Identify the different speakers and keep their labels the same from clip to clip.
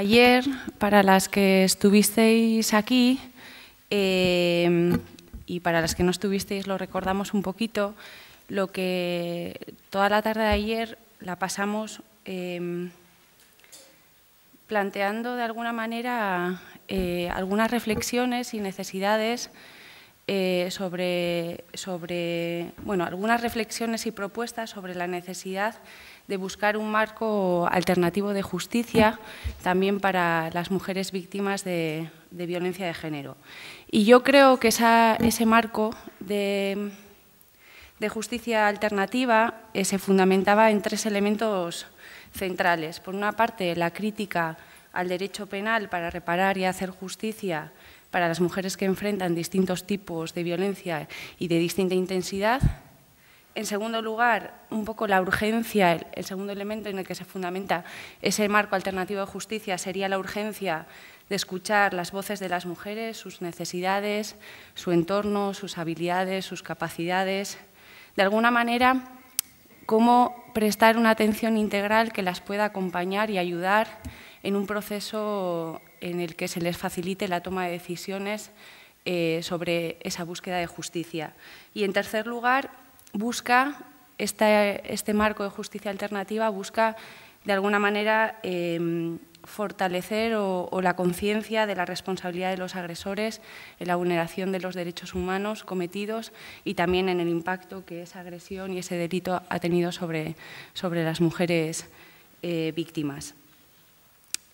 Speaker 1: Ayer, para las que estuvisteis aquí em, y para las que no estuvisteis, lo recordamos un poquito, lo que toda la tarde de ayer la pasamos em, planteando de alguna manera eh, algunas reflexiones y necesidades eh, sobre, sobre, bueno, algunas reflexiones y propuestas sobre la necesidad de buscar un marco alternativo de justicia también para las mujeres víctimas de, violencia de género. Y yo creo que ese marco de, justicia alternativa eh, se fundamentaba en tres elementos centrales. Por una parte, la crítica al derecho penal para reparar y hacer justicia para las mujeres que enfrentan distintos tipos de violencia y de distinta intensidad, en segundo lugar, un poco la urgencia, el segundo elemento en el que se fundamenta ese marco alternativo de justicia sería la urgencia de escuchar las voces de las mujeres, sus necesidades, su entorno, sus habilidades, sus capacidades. De alguna manera, cómo prestar una atención integral que las pueda acompañar y ayudar en un proceso en el que se les facilite la toma de decisiones eh, sobre esa búsqueda de justicia. Y en tercer lugar, busca, este marco de justicia alternativa busca de alguna manera em, fortalecer o, la conciencia de la responsabilidad de los agresores en la vulneración de los derechos humanos cometidos y también en el impacto que esa agresión y ese delito ha tenido sobre, sobre las mujeres eh, víctimas.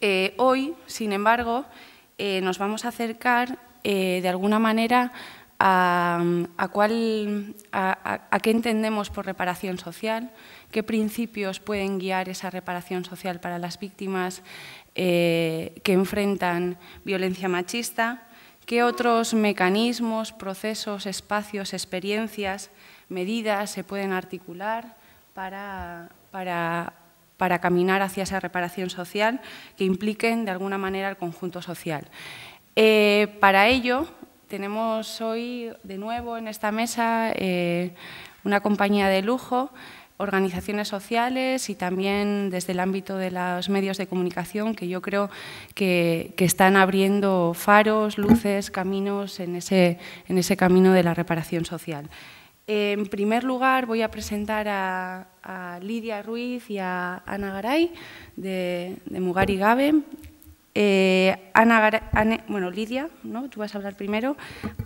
Speaker 1: Eh, hoy, sin embargo, eh, nos vamos a acercar de alguna manera a, qué entendemos por reparación social, qué principios pueden guiar esa reparación social para las víctimas eh, que enfrentan violencia machista, qué otros mecanismos, procesos, espacios, experiencias, medidas se pueden articular para, caminar hacia esa reparación social que impliquen de alguna manera al conjunto social. Eh, para ello, tenemos hoy de nuevo en esta mesa eh, una compañía de lujo, organizaciones sociales y también desde el ámbito de los medios de comunicación que yo creo que, están abriendo faros, luces, caminos en ese, en ese camino de la reparación social. En primer lugar, voy a presentar a, Lidia Ruiz y a Ana Garay de, de Mugari Gabe. Eh, bueno, Lidia, ¿no? tú vas a hablar primero.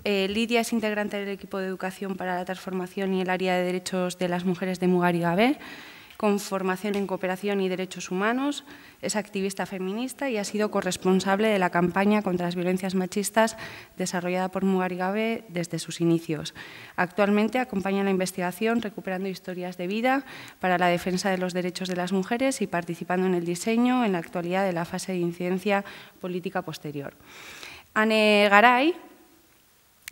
Speaker 1: Eh, Lidia es integrante del equipo de educación para la transformación y el área de derechos de las mujeres de Gabé con formación en cooperación y derechos humanos, es activista feminista y ha sido corresponsable de la campaña contra las violencias machistas desarrollada por Gabe desde sus inicios. Actualmente acompaña la investigación recuperando historias de vida para la defensa de los derechos de las mujeres y participando en el diseño en la actualidad de la fase de incidencia política posterior. Anne Garay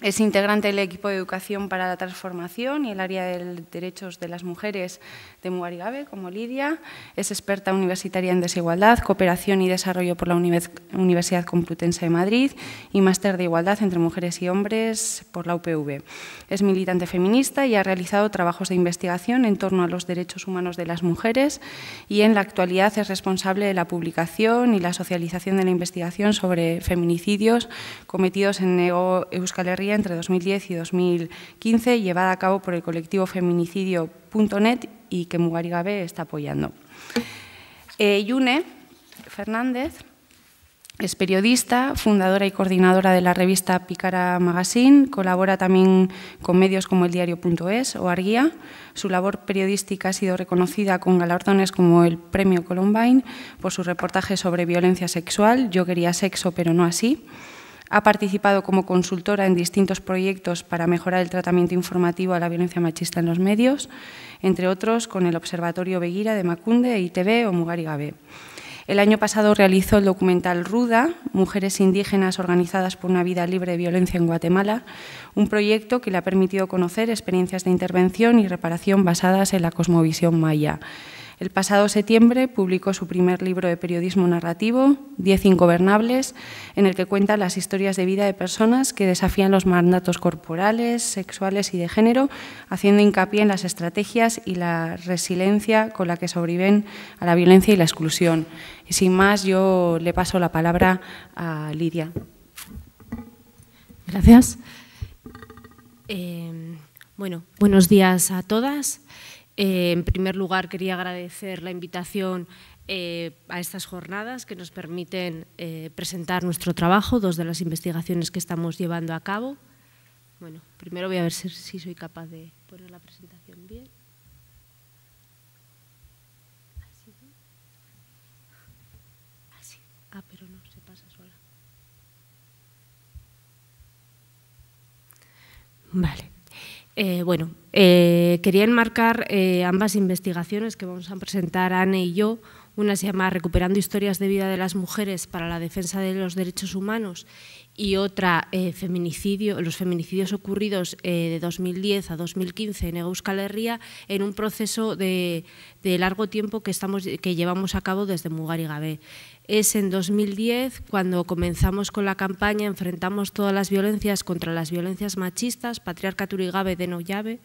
Speaker 1: es integrante del equipo de educación para la transformación y el área de derechos de las mujeres de Muarigabe, como Lidia. Es experta universitaria en desigualdad, cooperación y desarrollo por la Universidad Complutense de Madrid y máster de igualdad entre mujeres y hombres por la UPV. Es militante feminista y ha realizado trabajos de investigación en torno a los derechos humanos de las mujeres y en la actualidad es responsable de la publicación y la socialización de la investigación sobre feminicidios cometidos en Euskal Herria entre 2010 y 2015, llevada a cabo por el colectivo feminicidio.net y que Mugarigabe está apoyando. Eh, Yune Fernández es periodista, fundadora y coordinadora de la revista Picara Magazine, colabora también con medios como el diario.es o Arguía. Su labor periodística ha sido reconocida con galardones como el Premio Columbine por su reportaje sobre violencia sexual, Yo quería sexo pero no así, ha participado como consultora en distintos proyectos para mejorar el tratamiento informativo a la violencia machista en los medios, entre otros con el Observatorio Beguira de Macunde, e ITV o Mugarigabe. El año pasado realizó el documental Ruda, Mujeres Indígenas Organizadas por una Vida Libre de Violencia en Guatemala, un proyecto que le ha permitido conocer experiencias de intervención y reparación basadas en la cosmovisión maya. El pasado septiembre publicó su primer libro de periodismo narrativo, Diez Ingobernables, en el que cuenta las historias de vida de personas que desafían los mandatos corporales, sexuales y de género, haciendo hincapié en las estrategias y la resiliencia con la que sobreviven a la violencia y la exclusión. Y sin más, yo le paso la palabra a Lidia. Gracias.
Speaker 2: Eh, bueno, buenos días a todas. Eh, en primer lugar, quería agradecer la invitación eh, a estas jornadas que nos permiten eh, presentar nuestro trabajo, dos de las investigaciones que estamos llevando a cabo. Bueno, primero voy a ver si, soy capaz de poner la presentación bien. Ah, pero no, se pasa sola. Vale. Eh, bueno, eh, quería enmarcar eh, ambas investigaciones que vamos a presentar Anne y yo una se llama Recuperando historias de vida de las mujeres para la defensa de los derechos humanos y otra eh, feminicidio, los feminicidios ocurridos eh, de 2010 a 2015 en Euskal Herria en un proceso de, largo tiempo que, estamos, que llevamos a cabo desde Mugarigabe Es en 2010 cuando comenzamos con la campaña Enfrentamos todas las violencias contra las violencias machistas, Patriarca Turigabe de Noyabe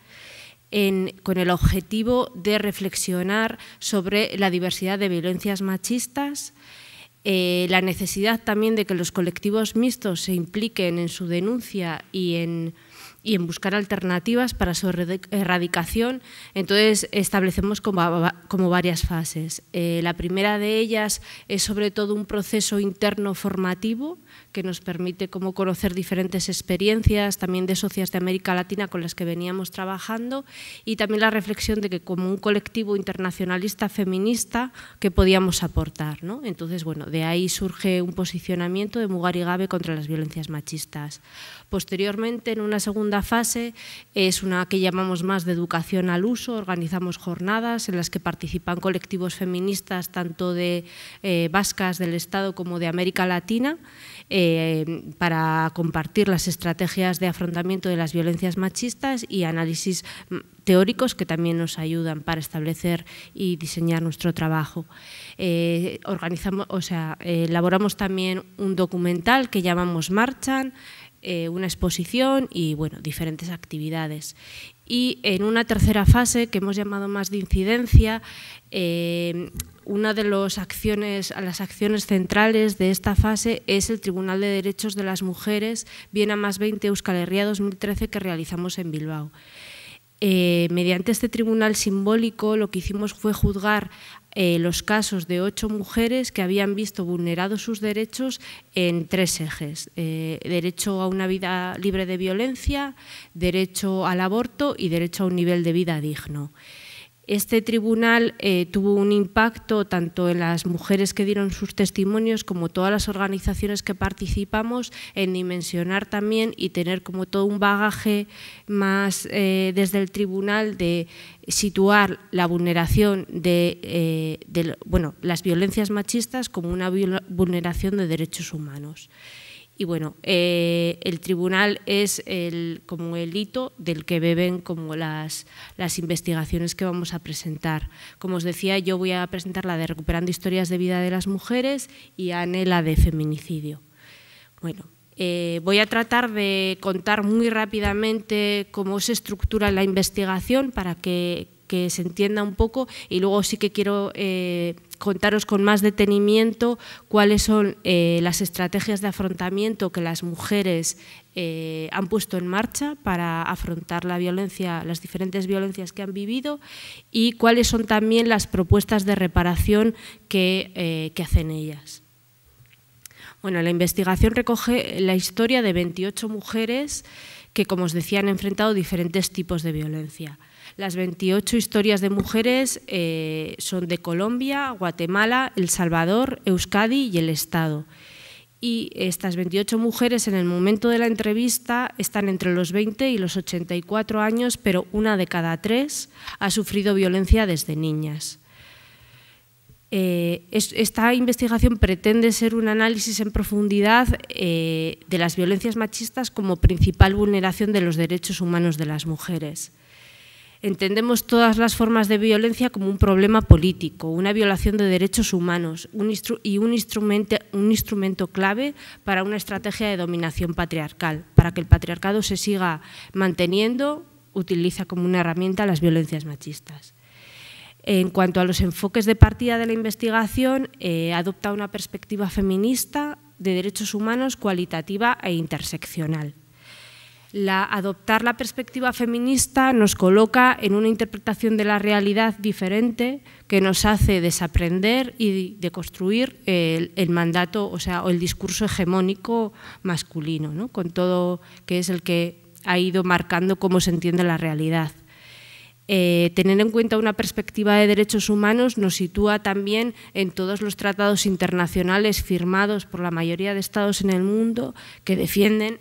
Speaker 2: con el objetivo de reflexionar sobre la diversidad de violencias machistas, eh, la necesidad también de que los colectivos mixtos se impliquen en su denuncia y en, buscar alternativas para su erradicación. Entonces, establecemos como, varias fases. Eh, la primera de ellas es sobre todo un proceso interno formativo que nos permite como conocer diferentes experiencias también de socias de América Latina con las que veníamos trabajando y también la reflexión de que como un colectivo internacionalista feminista que podíamos aportar. ¿no? Entonces, bueno, de ahí surge un posicionamiento de Mugar y Gabe contra las violencias machistas. Posteriormente, en una segunda fase, es una que llamamos más de educación al uso, organizamos jornadas en las que participan colectivos feministas tanto de eh, vascas del Estado como de América Latina eh, para compartir las estrategias de afrontamiento de las violencias machistas y análisis mm, teóricos que también nos ayudan para establecer y diseñar nuestro trabajo. Eh, organizamos, o sea, eh, elaboramos también un documental que llamamos Marchan, una exposición y bueno, diferentes actividades. Y en una tercera fase que hemos llamado más de incidencia, una de las acciones, las acciones centrales de esta fase es el Tribunal de Derechos de las Mujeres Viena más 20 Euskal Herria 2013 que realizamos en Bilbao. Eh, mediante este tribunal simbólico lo que hicimos fue juzgar eh, los casos de ocho mujeres que habían visto vulnerados sus derechos en tres ejes. Eh, derecho a una vida libre de violencia, derecho al aborto y derecho a un nivel de vida digno. Este tribunal eh, tuvo un impacto tanto en las mujeres que dieron sus testimonios como todas las organizaciones que participamos en dimensionar también y tener como todo un bagaje más eh, desde el tribunal de situar la vulneración de, eh, bueno, las violencias machistas como una vulneración de derechos humanos. Y bueno, eh, el tribunal es el, como el hito del que beben como las, las investigaciones que vamos a presentar. Como os decía, yo voy a presentar la de Recuperando Historias de Vida de las Mujeres y Anne la de Feminicidio. Bueno, eh, voy a tratar de contar muy rápidamente cómo se estructura la investigación para que, se entienda un poco y luego sí que quiero eh, contaros con más detenimiento cuáles son eh, las estrategias de afrontamiento que las mujeres eh, han puesto en marcha para afrontar la violencia, las diferentes violencias que han vivido y cuáles son también las propuestas de reparación que, eh, que hacen ellas. Bueno, la investigación recoge la historia de 28 mujeres que, como os decía, han enfrentado diferentes tipos de violencia. Las 28 historias de mujeres eh, son de Colombia, Guatemala, El Salvador, Euskadi y el Estado. Y estas 28 mujeres en el momento de la entrevista están entre los 20 y los 84 años, pero una de cada tres ha sufrido violencia desde niñas. Eh, esta investigación pretende ser un análisis en profundidad eh, de las violencias machistas como principal vulneración de los derechos humanos de las mujeres. Entendemos todas las formas de violencia como un problema político, una violación de derechos humanos y un instrumento, clave para una estrategia de dominación patriarcal, para que el patriarcado se siga manteniendo, utiliza como una herramienta las violencias machistas. En cuanto a los enfoques de partida de la investigación, eh, adopta una perspectiva feminista de derechos humanos cualitativa e interseccional adoptar la perspectiva feminista nos coloca en una interpretación de la realidad diferente que nos hace desaprender y deconstruir el, mandato, o sea, el discurso hegemónico masculino, ¿no? con todo que es el que ha ido marcando cómo se entiende la realidad. Eh, tener en cuenta una perspectiva de derechos humanos nos sitúa también en todos los tratados internacionales firmados por la mayoría de estados en el mundo que defienden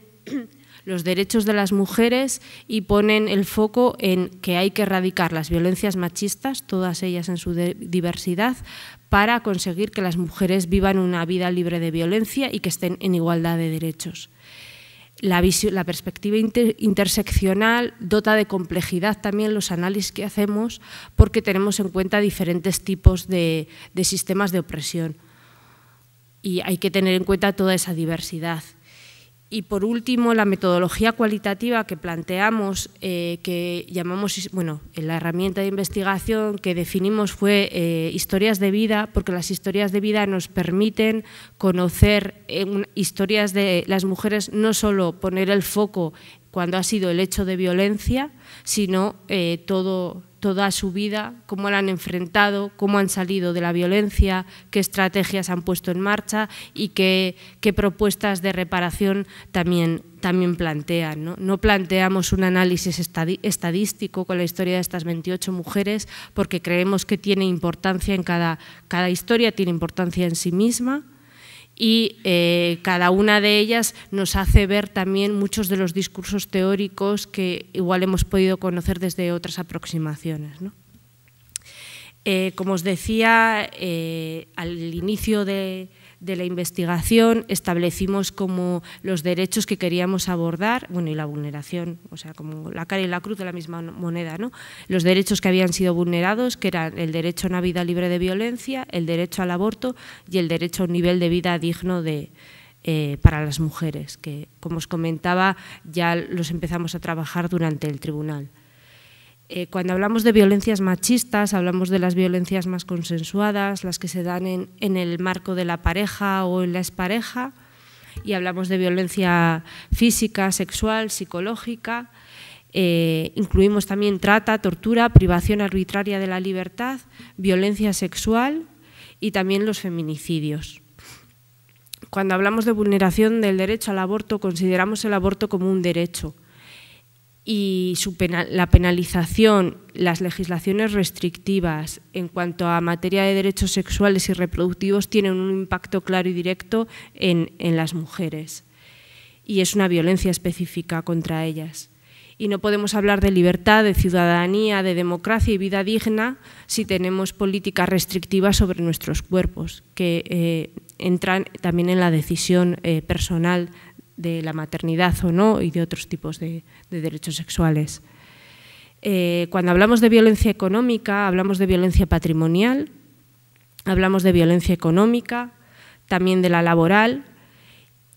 Speaker 2: los derechos de las mujeres y ponen el foco en que hay que erradicar las violencias machistas, todas ellas en su diversidad, para conseguir que las mujeres vivan una vida libre de violencia y que estén en igualdad de derechos. La, perspectiva interseccional dota de complejidad también los análisis que hacemos porque tenemos en cuenta diferentes tipos de sistemas de opresión y hay que tener en cuenta toda esa diversidad. Y por último, la metodología cualitativa que planteamos, eh, que llamamos, bueno, la herramienta de investigación que definimos fue eh, historias de vida, porque las historias de vida nos permiten conocer eh, historias de las mujeres, no solo poner el foco cuando ha sido el hecho de violencia, sino todo toda su vida, cómo la han enfrentado, cómo han salido de la violencia, qué estrategias han puesto en marcha y qué, propuestas de reparación también, también plantean. ¿no? planteamos un análisis estadístico con la historia de estas 28 mujeres porque creemos que tiene importancia en cada historia, tiene importancia en sí misma y eh, cada una de ellas nos hace ver también muchos de los discursos teóricos que igual hemos podido conocer desde otras aproximaciones. ¿no? Eh, como os decía eh, al inicio de, de la investigación, establecimos como los derechos que queríamos abordar, bueno, y la vulneración, o sea, como la cara y la cruz de la misma moneda, ¿no? Los derechos que habían sido vulnerados, que eran el derecho a una vida libre de violencia, el derecho al aborto y el derecho a un nivel de vida digno de, eh, para las mujeres, que, como os comentaba, ya los empezamos a trabajar durante el tribunal. Eh, cuando hablamos de violencias machistas, hablamos de las violencias más consensuadas, las que se dan en, el marco de la pareja o en la expareja, y hablamos de violencia física, sexual, psicológica. Eh, incluimos también trata, tortura, privación arbitraria de la libertad, violencia sexual y también los feminicidios. Cuando hablamos de vulneración del derecho al aborto, consideramos el aborto como un derecho y la penalización, las legislaciones restrictivas en cuanto a materia de derechos sexuales y reproductivos tienen un impacto claro y directo en, las mujeres y es una violencia específica contra ellas. Y no podemos hablar de libertad, de ciudadanía, de democracia y vida digna si tenemos políticas restrictivas sobre nuestros cuerpos, que eh, entran también en la decisión eh, personal de la maternidad o no y de otros tipos de, derechos sexuales. Eh, cuando hablamos de violencia económica, hablamos de violencia patrimonial, hablamos de violencia económica, también de la laboral,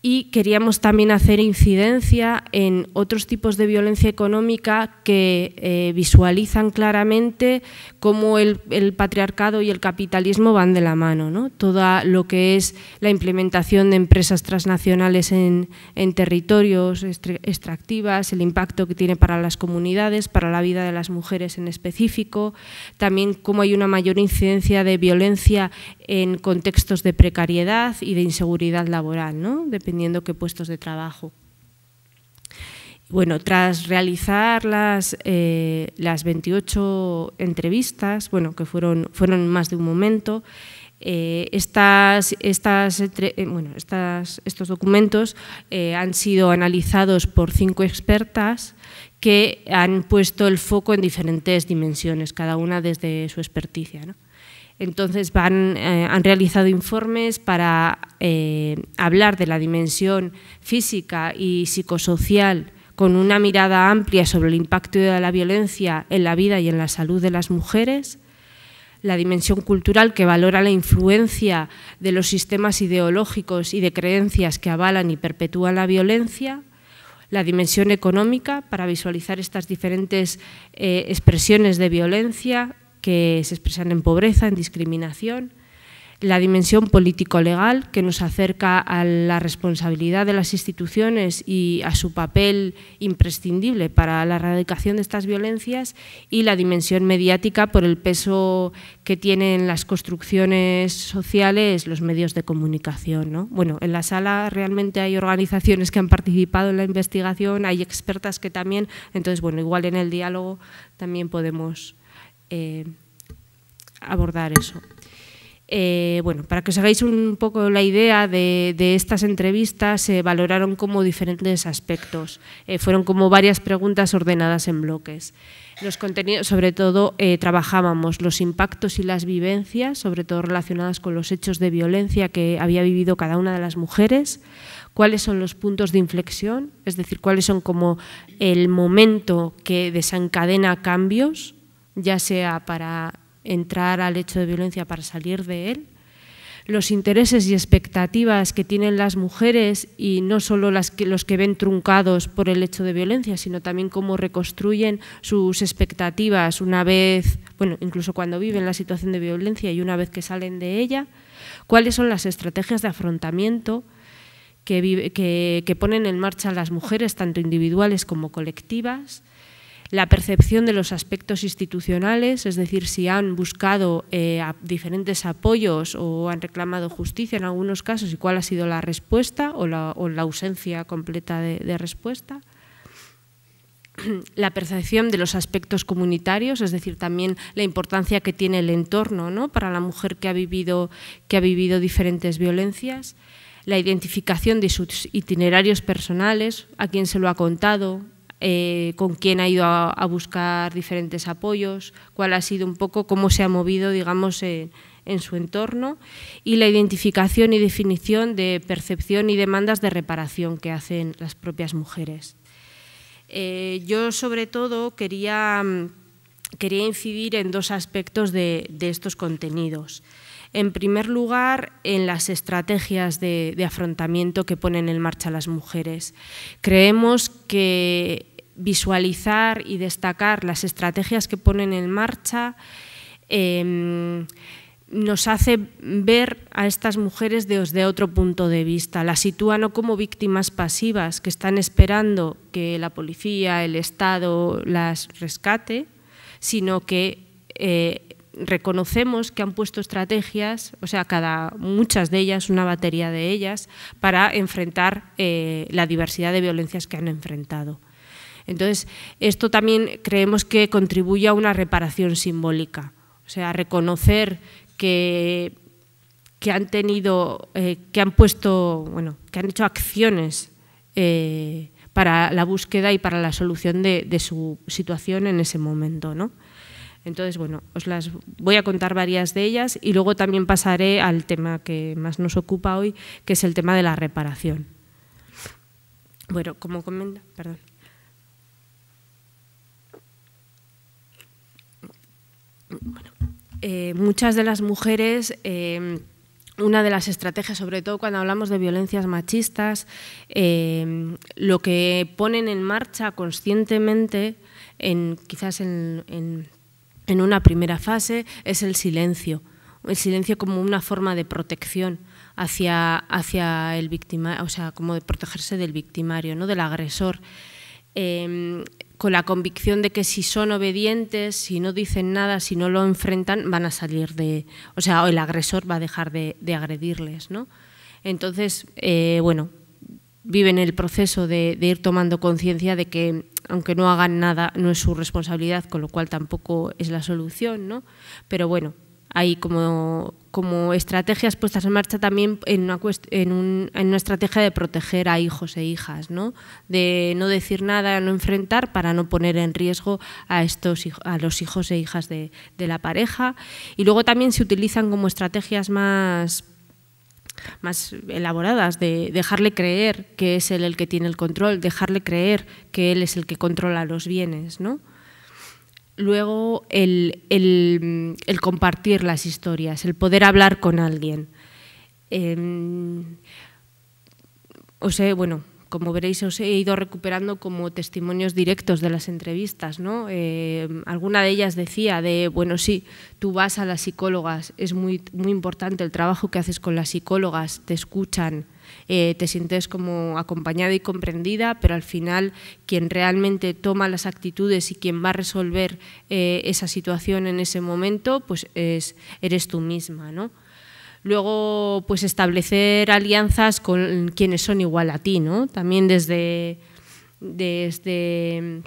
Speaker 2: y queríamos también hacer incidencia en otros tipos de violencia económica que eh, visualizan claramente cómo el, patriarcado y el capitalismo van de la mano. ¿no? Todo lo que es la implementación de empresas transnacionales en, territorios extractivas, el impacto que tiene para las comunidades, para la vida de las mujeres en específico, también cómo hay una mayor incidencia de violencia en contextos de precariedad y de inseguridad laboral, ¿no? qué puestos de trabajo. Bueno, tras realizar las, 28 eh, entrevistas, bueno, que fueron, fueron más de un momento, eh, estas, estas, eh, estas, estos documentos han sido analizados por cinco expertas que han puesto el foco en diferentes dimensiones, cada una desde su experticia. ¿no? Entonces eh, han realizado informes para eh, hablar de la dimensión física y psicosocial con una mirada amplia sobre el impacto de la violencia en la vida y en la salud de las mujeres, la dimensión cultural que valora la influencia de los sistemas ideológicos y de creencias que avalan y perpetúan la violencia, la dimensión económica para visualizar estas diferentes eh, expresiones de violencia que se expresan en pobreza, en discriminación, la dimensión político-legal, que nos acerca a la responsabilidad de las instituciones y a su papel imprescindible para la erradicación de estas violencias, y la dimensión mediática por el peso que tienen las construcciones sociales, los medios de comunicación. ¿no? Bueno, en la sala realmente hay organizaciones que han participado en la investigación, hay expertas que también, entonces, bueno, igual en el diálogo también podemos eh, abordar eso. Eh, bueno, para que os hagáis un poco la idea de, estas entrevistas, se valoraron como diferentes aspectos. Eh, fueron como varias preguntas ordenadas en bloques. Los contenidos, sobre todo, trabajábamos los impactos y las vivencias, sobre todo relacionadas con los hechos de violencia que había vivido cada una de las mujeres, cuáles son los puntos de inflexión, es decir, cuáles son como el momento que desencadena cambios ya sea para entrar al hecho de violencia, para salir de él, los intereses y expectativas que tienen las mujeres y no solo las que, los que ven truncados por el hecho de violencia, sino también cómo reconstruyen sus expectativas una vez, bueno, incluso cuando viven la situación de violencia y una vez que salen de ella, cuáles son las estrategias de afrontamiento que, que ponen en marcha las mujeres, tanto individuales como colectivas, la percepción de los aspectos institucionales, es decir, si han buscado eh, diferentes apoyos o han reclamado justicia en algunos casos y cuál ha sido la respuesta o la, ausencia completa de, respuesta la percepción de los aspectos comunitarios, es decir, también la importancia que tiene el entorno ¿no? para la mujer que ha, vivido, que ha vivido diferentes violencias, la identificación de sus itinerarios personales, a quién se lo ha contado, eh, con quién ha ido a, buscar diferentes apoyos, cuál ha sido un poco cómo se ha movido, digamos, en su entorno y la identificación y definición de percepción y demandas de reparación que hacen las propias mujeres. Eh, yo, sobre todo, mm, quería, incidir en dos aspectos de estos contenidos. En primer lugar, en las estrategias de, afrontamiento que ponen en marcha las mujeres. Creemos que visualizar y destacar las estrategias que ponen en marcha em, nos hace ver a estas mujeres desde otro punto de vista. Las sitúa no como víctimas pasivas que están esperando que la policía, el Estado las rescate, sino que eh, reconocemos que han puesto estrategias, o sea, cada, muchas de ellas, una batería de ellas, para enfrentar eh, la diversidad de violencias que han enfrentado. Entonces, esto también creemos que contribuye a una reparación simbólica, o sea, reconocer que, han tenido, eh, que han puesto, bueno, que han hecho acciones eh, para la búsqueda y para la solución de, de su situación en ese momento, ¿no? Entonces, bueno, os las voy a contar varias de ellas y luego también pasaré al tema que más nos ocupa hoy, que es el tema de la reparación. Bueno, como comenta, perdón. Eh, muchas de las mujeres... Eh, una de las estrategias, sobre todo cuando hablamos de violencias machistas, eh, lo que ponen en marcha conscientemente, en, quizás en en una primera fase es el silencio, el silencio como una forma de protección hacia, hacia el victimario, o sea, como de protegerse del victimario, ¿no? del agresor. Em, con la convicción de que si son obedientes, si no dicen nada, si no lo enfrentan, van a salir de, o sea, el agresor va a dejar de, agredirles, ¿no? Entonces, eh, bueno, viven el proceso de, ir tomando conciencia de que aunque no hagan nada, no es su responsabilidad, con lo cual tampoco es la solución, ¿no? Pero bueno, hay como, como estrategias puestas en marcha también en una, una estrategia de proteger a hijos e hijas, ¿no? De no decir nada, no enfrentar para no poner en riesgo a, estos, a los hijos e hijas de, de la pareja. Y luego también se utilizan como estrategias más más elaboradas, de dejarle creer que es él el que tiene el control, dejarle creer que él es el que controla los bienes, ¿no? Luego el, compartir las historias, el poder hablar con alguien. Em, o sea, bueno, como veréis, os he ido recuperando como testimonios directos de las entrevistas. ¿no? Eh, alguna de ellas decía de, bueno, sí, tú vas a las psicólogas, es muy, muy importante el trabajo que haces con las psicólogas, te escuchan, eh, te sientes como acompañada y comprendida, pero al final quien realmente toma las actitudes y quien va a resolver eh, esa situación en ese momento, pues eres tú misma. ¿no? Luego, pues establecer alianzas con quienes son igual a ti, ¿no? También desde, desde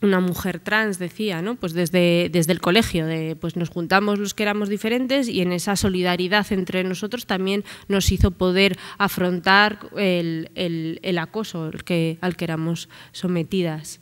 Speaker 2: una mujer trans decía, ¿no? Pues desde, desde el colegio, pues nos juntamos los que éramos diferentes y en esa solidaridad entre nosotros también nos hizo poder afrontar el, acoso al que, al que éramos sometidas.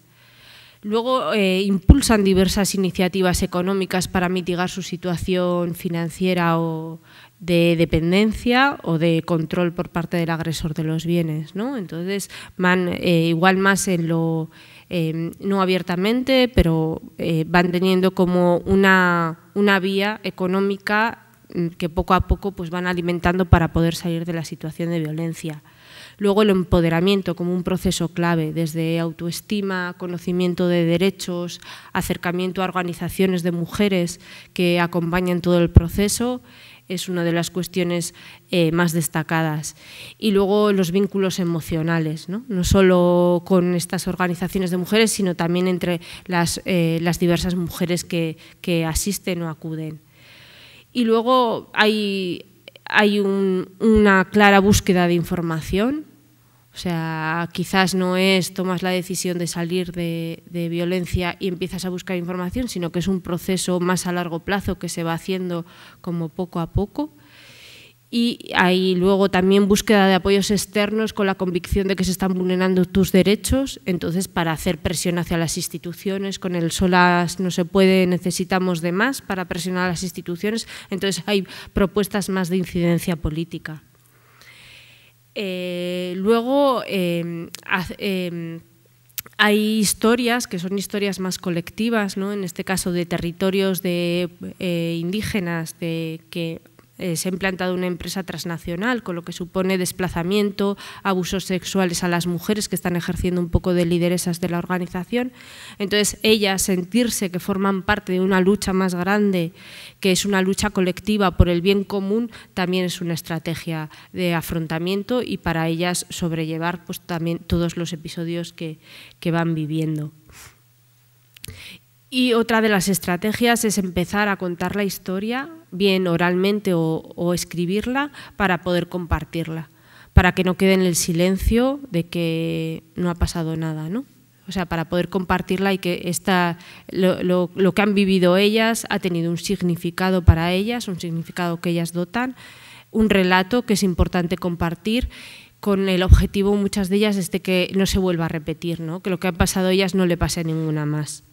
Speaker 2: Luego eh, impulsan diversas iniciativas económicas para mitigar su situación financiera o, de dependencia o de control por parte del agresor de los bienes. ¿no? Entonces, van eh, igual más en lo, em, no abiertamente, pero eh, van teniendo como una, vía económica mm, que poco a poco pues, van alimentando para poder salir de la situación de violencia. Luego el empoderamiento como un proceso clave, desde autoestima, conocimiento de derechos, acercamiento a organizaciones de mujeres que acompañan todo el proceso, es una de las cuestiones eh, más destacadas. Y luego los vínculos emocionales, ¿no? solo con estas organizaciones de mujeres, sino también entre las, eh, diversas mujeres que, asisten o acuden. Y luego hay, una clara búsqueda de información o sea, quizás no es tomas la decisión de salir de, violencia y empiezas a buscar información, sino que es un proceso más a largo plazo que se va haciendo como poco a poco. Y hay luego también búsqueda de apoyos externos con la convicción de que se están vulnerando tus derechos. Entonces, para hacer presión hacia las instituciones, con el solas no se puede, necesitamos de más para presionar a las instituciones. Entonces, hay propuestas más de incidencia política. Eh, luego em, em, hay historias que son historias más colectivas, ¿no? en este caso de territorios de, eh, indígenas de, que eh, se ha implantado una empresa transnacional, con lo que supone desplazamiento, abusos sexuales a las mujeres que están ejerciendo un poco de lideresas de la organización. Entonces, ellas sentirse que forman parte de una lucha más grande, que es una lucha colectiva por el bien común, también es una estrategia de afrontamiento y para ellas sobrellevar pues, también todos los episodios que, que van viviendo. Y otra de las estrategias es empezar a contar la historia, bien oralmente o, escribirla, para poder compartirla, para que no quede en el silencio de que no ha pasado nada, ¿no? O sea, para poder compartirla y que esta, lo, que han vivido ellas ha tenido un significado para ellas, un significado que ellas dotan, un relato que es importante compartir con el objetivo, muchas de ellas, de que no se vuelva a repetir, ¿no? que lo que han pasado ellas no le pase a ninguna más.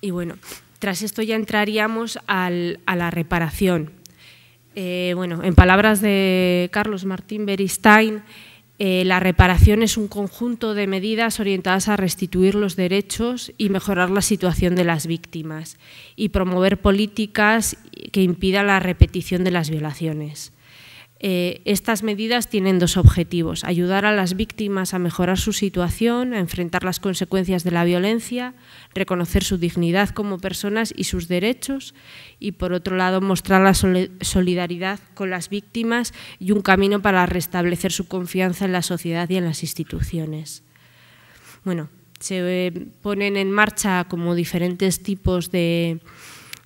Speaker 2: Y bueno, tras esto ya entraríamos a la reparación. Eh, bueno, en palabras de Carlos Martín Beristain, eh, la reparación es un conjunto de medidas orientadas a restituir los derechos y mejorar la situación de las víctimas y promover políticas que impidan la repetición de las violaciones. Eh, estas medidas tienen dos objetivos, ayudar a las víctimas a mejorar su situación, a enfrentar las consecuencias de la violencia, reconocer su dignidad como personas y sus derechos y, por otro lado, mostrar la solidaridad con las víctimas y un camino para restablecer su confianza en la sociedad y en las instituciones. Bueno, se eh, ponen en marcha como diferentes tipos de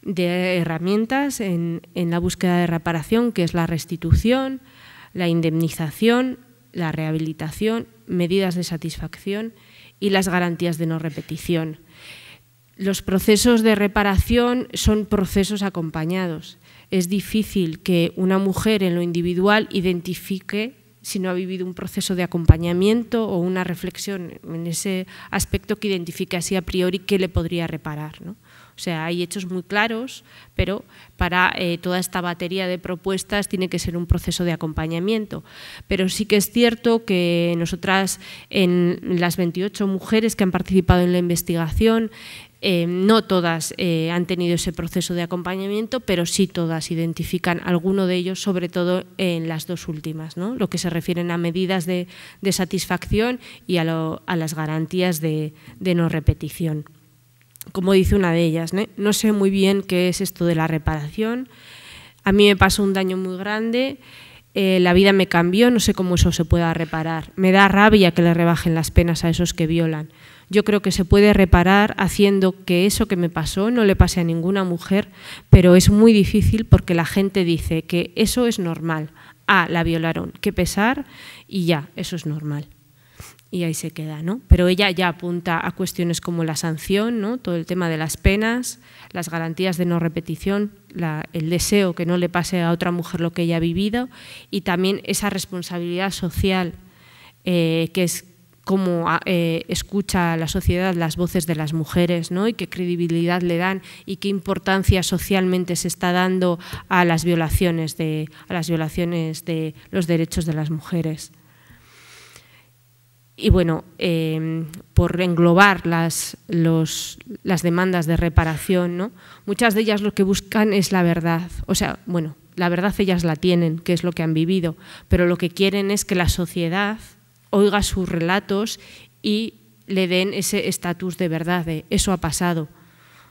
Speaker 2: de herramientas en, la búsqueda de reparación, que es la restitución, la indemnización, la rehabilitación, medidas de satisfacción y las garantías de no repetición. Los procesos de reparación son procesos acompañados. Es difícil que una mujer en lo individual identifique si no ha vivido un proceso de acompañamiento o una reflexión en ese aspecto que identifique así a priori qué le podría reparar. ¿no? O sea, hay hechos muy claros, pero para eh, toda esta batería de propuestas tiene que ser un proceso de acompañamiento. Pero sí que es cierto que nosotras, en las 28 mujeres que han participado en la investigación, eh, no todas eh, han tenido ese proceso de acompañamiento, pero sí todas identifican alguno de ellos, sobre todo en las dos últimas, lo que se refieren a medidas de, satisfacción y a, las garantías de no repetición como dice una de ellas, ¿no? sé muy bien qué es esto de la reparación. A mí me pasó un daño muy grande, eh, la vida me cambió, no sé cómo eso se pueda reparar. Me da rabia que le rebajen las penas a esos que violan. Yo creo que se puede reparar haciendo que eso que me pasó no le pase a ninguna mujer, pero es muy difícil porque la gente dice que eso es normal. Ah, la violaron, qué pesar y ya, eso es normal y ahí se queda, ¿no? Pero ella ya apunta a cuestiones como la sanción, Todo el tema de las penas, las garantías de no repetición, el deseo que no le pase a otra mujer lo que ella ha vivido y también esa responsabilidad social eh, que es cómo ah, eh, escucha a la sociedad las voces de las mujeres ¿no? y qué credibilidad le dan y qué importancia socialmente se está dando a las violaciones de, a las violaciones de los derechos de las mujeres. Y bueno, eh, por englobar las, las, demandas de reparación, ¿no? muchas de ellas lo que buscan es la verdad. O sea, bueno, la verdad ellas la tienen, que es lo que han vivido, pero lo que quieren es que la sociedad oiga sus relatos y le den ese estatus de verdad, de eso ha pasado.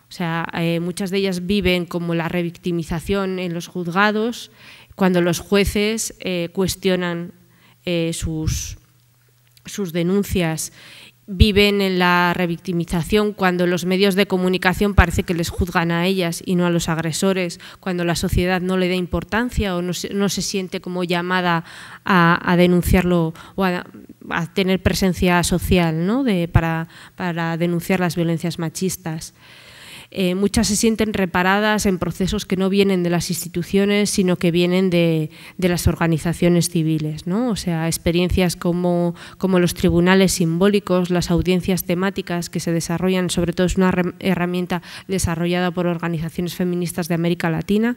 Speaker 2: O sea, eh, muchas de ellas viven como la revictimización en los juzgados, cuando los jueces eh, cuestionan sus sus denuncias, viven en la revictimización, cuando los medios de comunicación parece que les juzgan a ellas y no a los agresores, cuando la sociedad no le da importancia o no se, siente como llamada a, denunciarlo o a, tener presencia social ¿no? para denunciar las violencias machistas. Eh, muchas se sienten reparadas en procesos que no vienen de las instituciones, sino que vienen de, las organizaciones civiles. ¿no? O sea, experiencias como, como, los tribunales simbólicos, las audiencias temáticas que se desarrollan, sobre todo es una herramienta desarrollada por organizaciones feministas de América Latina,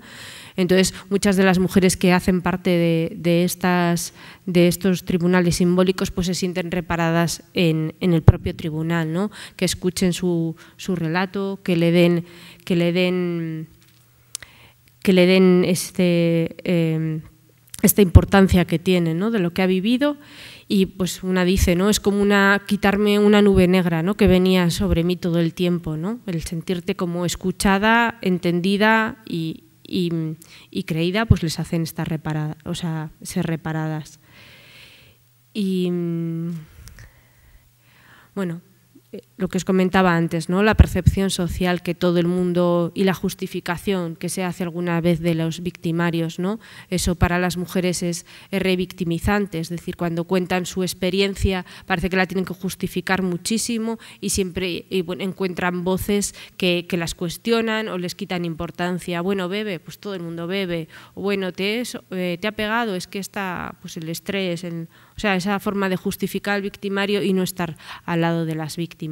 Speaker 2: entonces, muchas de las mujeres que hacen parte de, estas, de estos tribunales simbólicos pues se sienten reparadas en, el propio tribunal, ¿no? que escuchen su, relato, que le den... Que le den que le den este, em, esta importancia que tiene, ¿no? de lo que ha vivido. Y pues una dice, ¿no? Es como una quitarme una nube negra, ¿no? Que venía sobre mí todo el tiempo, ¿no? El sentirte como escuchada, entendida y, y, y, creída, pues les hacen estar reparadas, o sea, ser reparadas. Y mm, bueno, eh, lo que os comentaba antes, ¿no? la percepción social que todo el mundo y la justificación que se hace alguna vez de los victimarios. ¿no? Eso para las mujeres es, revictimizante, es decir, cuando cuentan su experiencia parece que la tienen que justificar muchísimo y siempre encuentran voces que, las cuestionan o les quitan importancia. Bueno, bebe, pues todo el mundo bebe. O bueno, te, es, eh, te ha pegado, es que está pues, el estrés, o sea, esa forma de justificar al victimario y no estar al lado de las víctimas.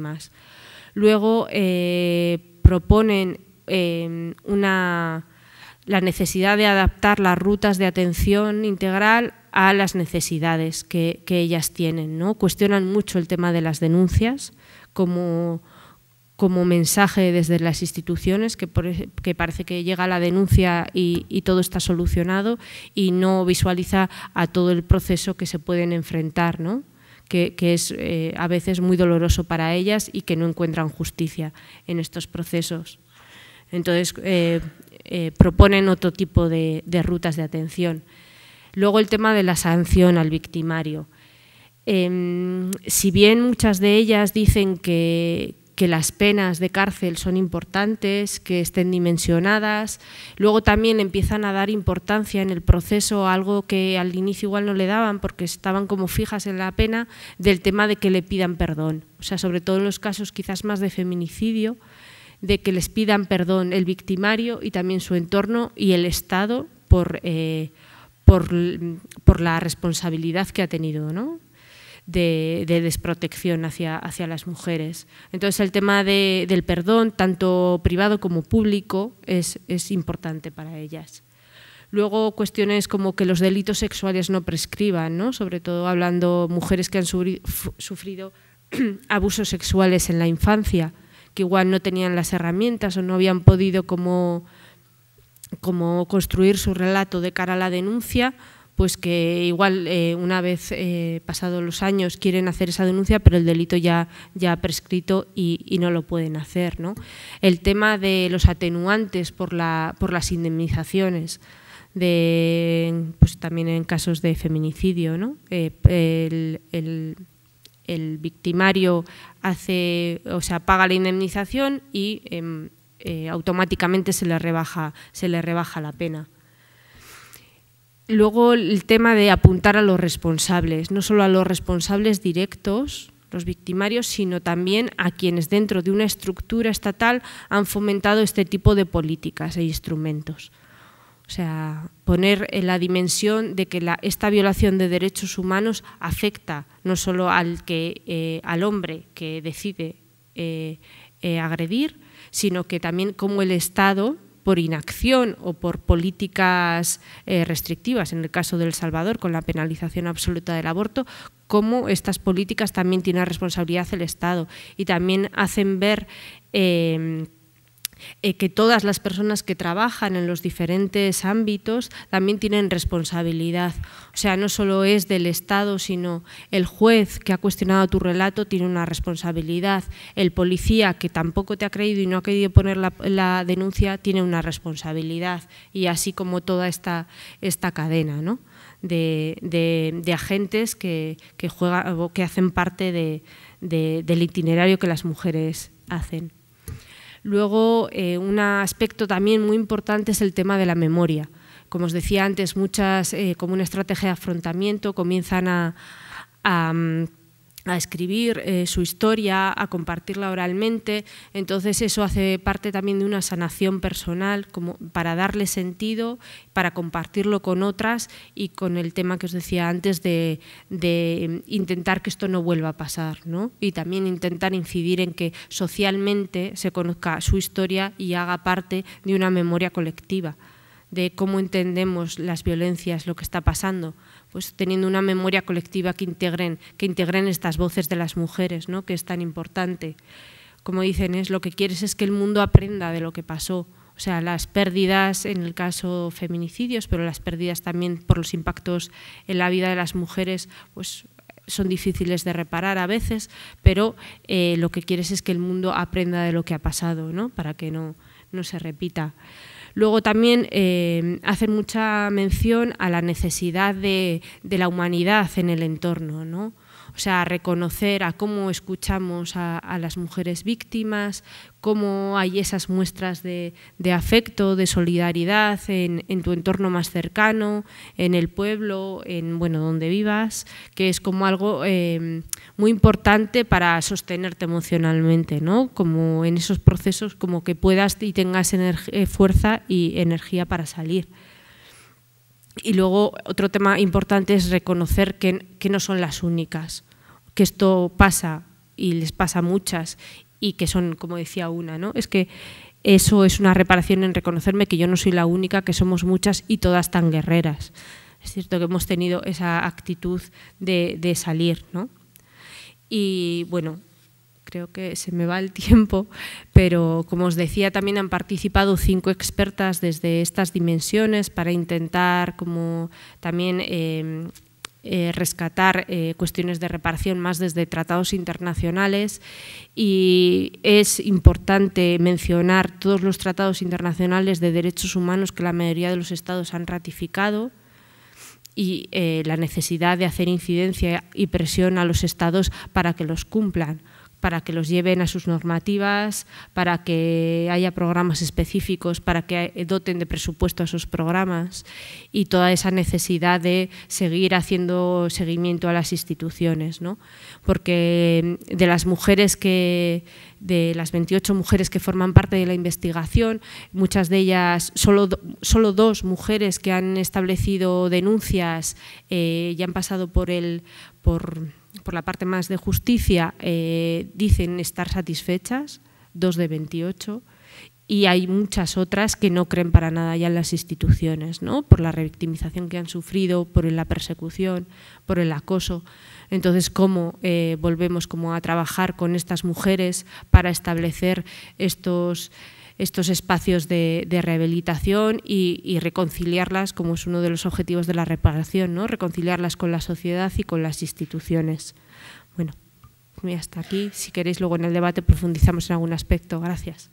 Speaker 2: Luego eh, proponen em, la necesidad de adaptar las rutas de atención integral a las necesidades que, ellas tienen. ¿no? Cuestionan mucho el tema de las denuncias como, mensaje desde las instituciones, que, parece que llega la denuncia y, y, todo está solucionado y no visualiza a todo el proceso que se pueden enfrentar. ¿no? que, es eh, a veces muy doloroso para ellas y que no encuentran justicia en estos procesos. Entonces, eh, eh, proponen otro tipo de, rutas de atención. Luego el tema de la sanción al victimario. Em, si bien muchas de ellas dicen que, que las penas de cárcel son importantes, que estén dimensionadas. Luego también empiezan a dar importancia en el proceso, algo que al inicio igual no le daban porque estaban como fijas en la pena, del tema de que le pidan perdón. O sea, sobre todo en los casos quizás más de feminicidio, de que les pidan perdón el victimario y también su entorno y el Estado por, eh, la responsabilidad que ha tenido, ¿no? de, desprotección hacia, las mujeres. Entonces el tema del perdón, tanto privado como público, es, importante para ellas. Luego cuestiones como que los delitos sexuales no prescriban, sobre todo hablando mujeres que han sufrido abusos sexuales en la infancia, que igual no tenían las herramientas o no habían podido como, como construir su relato de cara a la denuncia pues que igual eh, una vez eh, pasados los años quieren hacer esa denuncia, pero el delito ya, ya ha prescrito y, no lo pueden hacer. ¿no? El tema de los atenuantes por, por las indemnizaciones, de, pues también en casos de feminicidio, eh, el, victimario hace, o sea, paga la indemnización y em, automáticamente se le rebaja, se le rebaja la pena. Luego el tema de apuntar a los responsables, no solo a los responsables directos, los victimarios, sino también a quienes dentro de una estructura estatal han fomentado este tipo de políticas e instrumentos. O sea, poner en la dimensión de que esta violación de derechos humanos afecta no solo al, que, eh, al hombre que decide eh, eh, agredir, sino que también cómo el Estado por inacción o por políticas eh, restrictivas, en el caso de El Salvador, con la penalización absoluta del aborto, cómo estas políticas también tienen responsabilidad el Estado y también hacen ver... Eh, eh, que todas las personas que trabajan en los diferentes ámbitos también tienen responsabilidad. O sea, no solo es del Estado, sino el juez que ha cuestionado tu relato tiene una responsabilidad, el policía que tampoco te ha creído y no ha querido poner la, denuncia tiene una responsabilidad, y así como toda esta, esta cadena de, agentes que, que, que hacen parte del itinerario que las mujeres hacen. Luego, eh, un aspecto también muy importante es el tema de la memoria. Como os decía antes, muchas, eh, como una estrategia de afrontamiento, comienzan a mm, a escribir eh, su historia, a compartirla oralmente. Entonces eso hace parte también de una sanación personal como para darle sentido, para compartirlo con otras y con el tema que os decía antes de, de em, intentar que esto no vuelva a pasar. ¿no? Y también intentar incidir en que socialmente se conozca su historia y haga parte de una memoria colectiva, de cómo entendemos las violencias, lo que está pasando pues teniendo una memoria colectiva que integren, estas voces de las mujeres, ¿no? que es tan importante. Como dicen, es lo que quieres es que el mundo aprenda de lo que pasó. O sea, las pérdidas en el caso feminicidios, pero las pérdidas también por los impactos en la vida de las mujeres, pues son difíciles de reparar a veces, pero eh, lo que quieres es que el mundo aprenda de lo que ha pasado, ¿no? para que no, no se repita. Luego también eh, hacen mucha mención a la necesidad de, de la humanidad en el entorno, ¿no? O sea, reconocer a cómo escuchamos a, las mujeres víctimas, cómo hay esas muestras de, afecto, de solidaridad en, tu entorno más cercano, en el pueblo, en bueno, donde vivas, que es como algo em, muy importante para sostenerte emocionalmente, ¿no? Como en esos procesos, como que puedas y tengas eh, fuerza y energía para salir. Y luego otro tema importante es reconocer que, que no son las únicas, que esto pasa y les pasa a muchas y que son, como decía una, ¿no? Es que eso es una reparación en reconocerme que yo no soy la única, que somos muchas y todas tan guerreras. Es cierto que hemos tenido esa actitud de, de salir, ¿no? Y bueno, creo que se me va el tiempo, pero como os decía, también han participado cinco expertas desde estas dimensiones para intentar como también eh, eh, rescatar eh, cuestiones de reparación más desde tratados internacionales y es importante mencionar todos los tratados internacionales de derechos humanos que la mayoría de los estados han ratificado y la necesidad de hacer incidencia y presión a los estados para que los cumplan para que los lleven a sus normativas, para que haya programas específicos, para que doten de presupuesto a sus programas y toda esa necesidad de seguir haciendo seguimiento a las instituciones. ¿no? Porque mm, de las mujeres que, de las 28 mujeres que forman parte de la investigación, muchas de ellas, solo, dos mujeres que han establecido denuncias ya eh, y han pasado por el... Por, por la parte más de justicia, eh, dicen estar satisfechas, dos de 28, y hay muchas otras que no creen para nada ya en las instituciones, ¿no? por la revictimización que han sufrido, por la persecución, por el acoso. Entonces, ¿cómo eh, volvemos a trabajar con estas mujeres para establecer estos estos espacios de, rehabilitación y, reconciliarlas, como es uno de los objetivos de la reparación, ¿no? reconciliarlas con la sociedad y con las instituciones. Bueno, hasta aquí. Si queréis, luego en el debate profundizamos en algún aspecto. Gracias.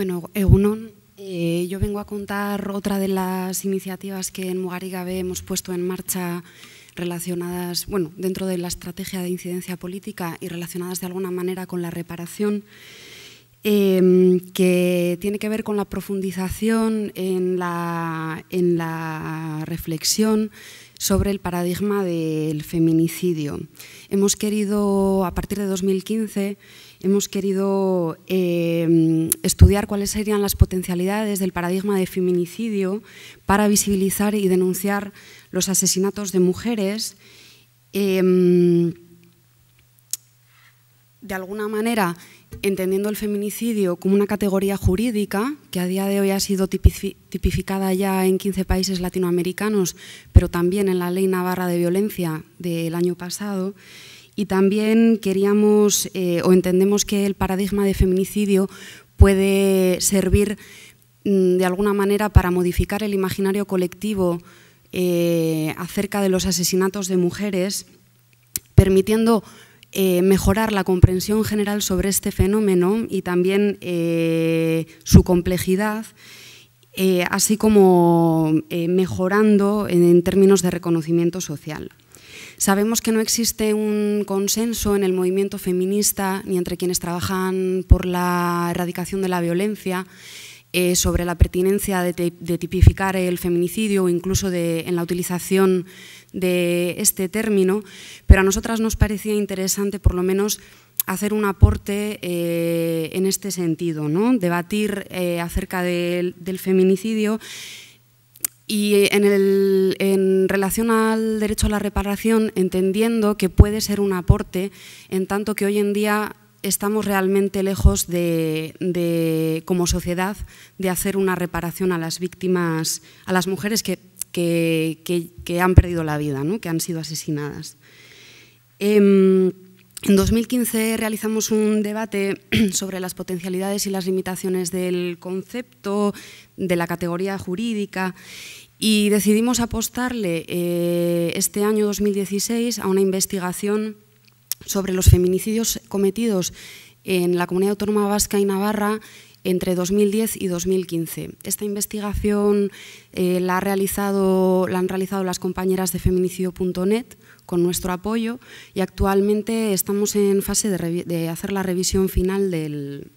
Speaker 3: Bueno, Egunon, eh, eh, yo vengo a contar otra de las iniciativas que en Mugarigabe hemos puesto en marcha relacionadas, bueno, dentro de la estrategia de incidencia política y relacionadas de alguna manera con la reparación, em, que tiene que ver con la profundización en la, en la reflexión sobre el paradigma del feminicidio. Hemos querido, a partir de 2015, hemos querido em, estudiar cuáles serían las potencialidades del paradigma de feminicidio para visibilizar y denunciar los asesinatos de mujeres. Em, de alguna manera, entendiendo el feminicidio como una categoría jurídica, que a día de hoy ha sido tipificada ya en 15 países latinoamericanos, pero también en la Ley Navarra de Violencia del año pasado, y también queríamos eh, o entendemos que el paradigma de feminicidio puede servir mm, de alguna manera para modificar el imaginario colectivo eh, acerca de los asesinatos de mujeres, permitiendo eh, mejorar la comprensión general sobre este fenómeno y también su complejidad, así como mejorando en términos de reconocimiento social. Sabemos que no existe un consenso en el movimiento feminista ni entre quienes trabajan por la erradicación de la violencia eh, sobre la pertinencia de, tipificar el feminicidio o incluso en la utilización de este término, pero a nosotras nos parecía interesante por lo menos hacer un aporte eh, en este sentido, ¿no? debatir eh, acerca del feminicidio y en, relación al derecho a la reparación, entendiendo que puede ser un aporte, en tanto que hoy en día estamos realmente lejos de, como sociedad, de hacer una reparación a las víctimas, a las mujeres que, han perdido la vida, que han sido asesinadas. Em, en 2015 realizamos un debate sobre las potencialidades y las limitaciones del concepto, de la categoría jurídica y decidimos apostarle eh, este año 2016 a una investigación sobre los feminicidios cometidos en la comunidad autónoma vasca y Navarra entre 2010 y 2015. Esta investigación eh, la, la han realizado las compañeras de feminicidio.net con nuestro apoyo y actualmente estamos en fase de, hacer la revisión final del,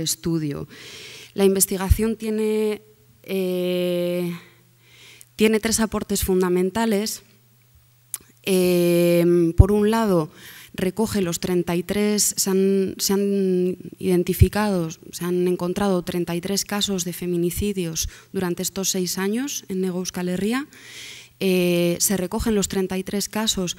Speaker 3: estudio. La investigación tiene, eh, tiene tres aportes fundamentales. Eh, por un lado, recoge los 33, se han, se identificado, se han encontrado 33 casos de feminicidios durante estos seis años en Nego Euskal Herria. Eh, se recogen los 33 casos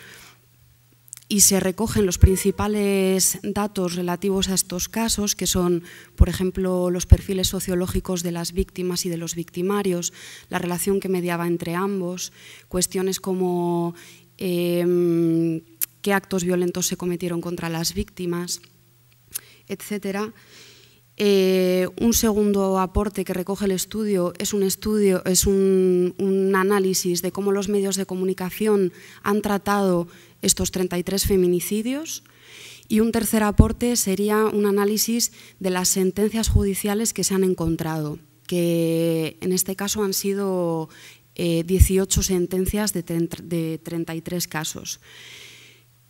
Speaker 3: y se recogen los principales datos relativos a estos casos, que son, por ejemplo, los perfiles sociológicos de las víctimas y de los victimarios, la relación que mediaba entre ambos, cuestiones como em, qué actos violentos se cometieron contra las víctimas, etcétera. Eh, un segundo aporte que recoge el estudio es un estudio, es un, análisis de cómo los medios de comunicación han tratado estos 33 feminicidios. Y un tercer aporte sería un análisis de las sentencias judiciales que se han encontrado, que en este caso han sido 18 eh, sentencias de, 33 casos.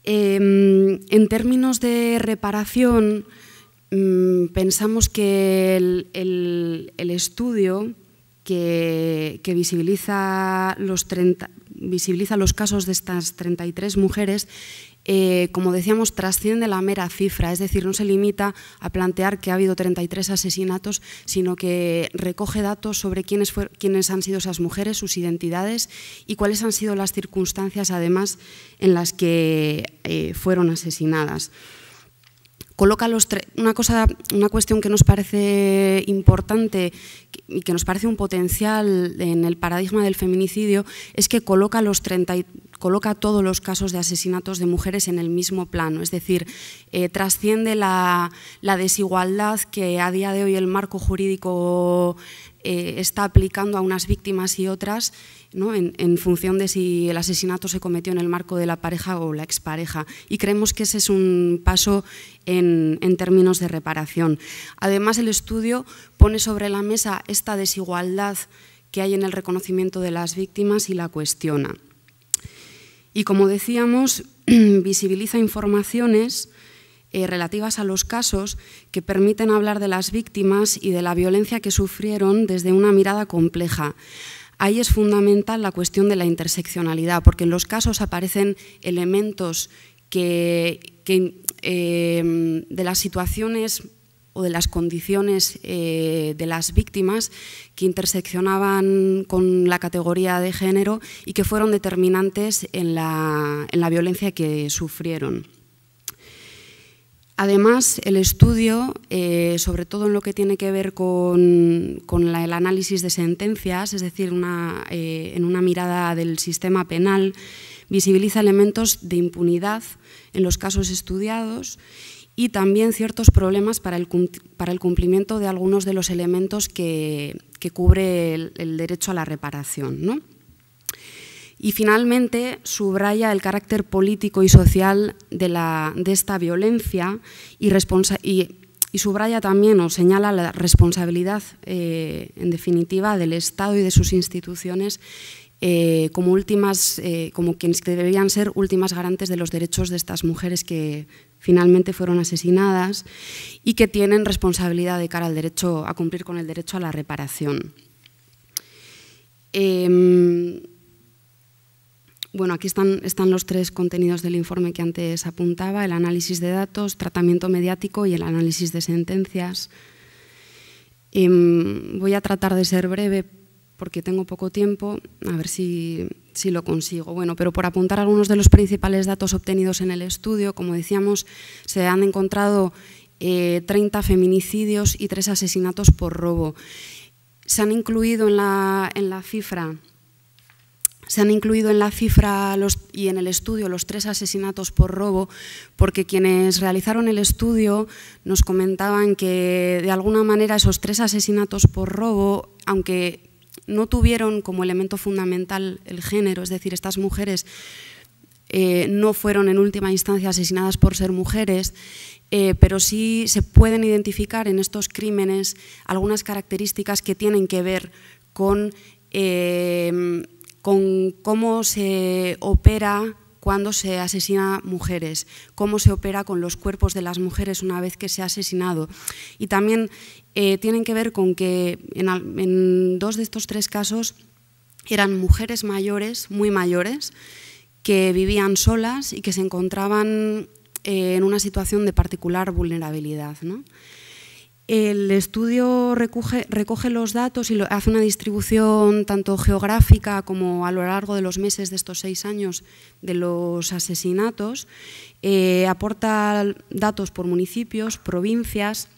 Speaker 3: Em, en términos de reparación, Mm, pensamos que el, estudio que, visibiliza, los visibiliza, los casos de estas 33 mujeres, eh, como decíamos, trasciende la mera cifra, es decir, no se limita a plantear que ha habido 33 asesinatos, sino que recoge datos sobre quiénes, han sido esas mujeres, sus identidades y cuáles han sido las circunstancias, además, en las que eh, fueron asesinadas coloca los una, cosa, una cuestión que nos parece importante y que nos parece un potencial en el paradigma del feminicidio es que coloca, los 30 coloca todos los casos de asesinatos de mujeres en el mismo plano, es decir, eh, trasciende la, desigualdad que a día de hoy el marco jurídico eh, está aplicando a unas víctimas y otras en, función de si el asesinato se cometió en el marco de la pareja o la expareja. Y creemos que ese es un paso en, términos de reparación. Además, el estudio pone sobre la mesa esta desigualdad que hay en el reconocimiento de las víctimas y la cuestiona. Y como decíamos, visibiliza informaciones eh, relativas a los casos que permiten hablar de las víctimas y de la violencia que sufrieron desde una mirada compleja ahí es fundamental la cuestión de la interseccionalidad, porque en los casos aparecen elementos que, eh, de las situaciones o de las condiciones eh, de las víctimas que interseccionaban con la categoría de género y que fueron determinantes en la violencia que sufrieron. Además, el estudio, eh, sobre todo en lo que tiene que ver con, el análisis de sentencias, es decir, eh, en una mirada del sistema penal, visibiliza elementos de impunidad en los casos estudiados y también ciertos problemas para el, cumplimiento de algunos de los elementos que, cubre el, el derecho a la reparación. ¿no? Y finalmente subraya el carácter político y social de, esta violencia y, subraya también o señala la responsabilidad, eh, en definitiva, del Estado y de sus instituciones eh, como, últimas, eh, como quienes deberían ser últimas garantes de los derechos de estas mujeres que finalmente fueron asesinadas y que tienen responsabilidad de cara al derecho a cumplir con el derecho a la reparación. Em, bueno, aquí están, los tres contenidos del informe que antes apuntaba, el análisis de datos, tratamiento mediático y el análisis de sentencias. Em, voy a tratar de ser breve porque tengo poco tiempo, a ver si, lo consigo. Bueno, pero por apuntar algunos de los principales datos obtenidos en el estudio, como decíamos, se han encontrado 30 eh, feminicidios y 3 asesinatos por robo. Se han incluido en la, en la cifra se han incluido en la cifra y en el estudio los tres asesinatos por robo porque quienes realizaron el estudio nos comentaban que de alguna manera esos tres asesinatos por robo, aunque no tuvieron como elemento fundamental el género, es decir, estas mujeres eh, no fueron en última instancia asesinadas por ser mujeres, eh, pero sí se pueden identificar en estos crímenes algunas características que tienen que ver con eh, con cómo se opera cuando se asesina mujeres, cómo se opera con los cuerpos de las mujeres una vez que se ha asesinado. Y también eh, tienen que ver con que en, dos de estos tres casos eran mujeres mayores, muy mayores, que vivían solas y que se encontraban eh, en una situación de particular vulnerabilidad. ¿no? El estudio recoge, los datos y hace una distribución tanto geográfica como a lo largo de los meses de estos seis años de los asesinatos. Eh, aporta datos por municipios, provincias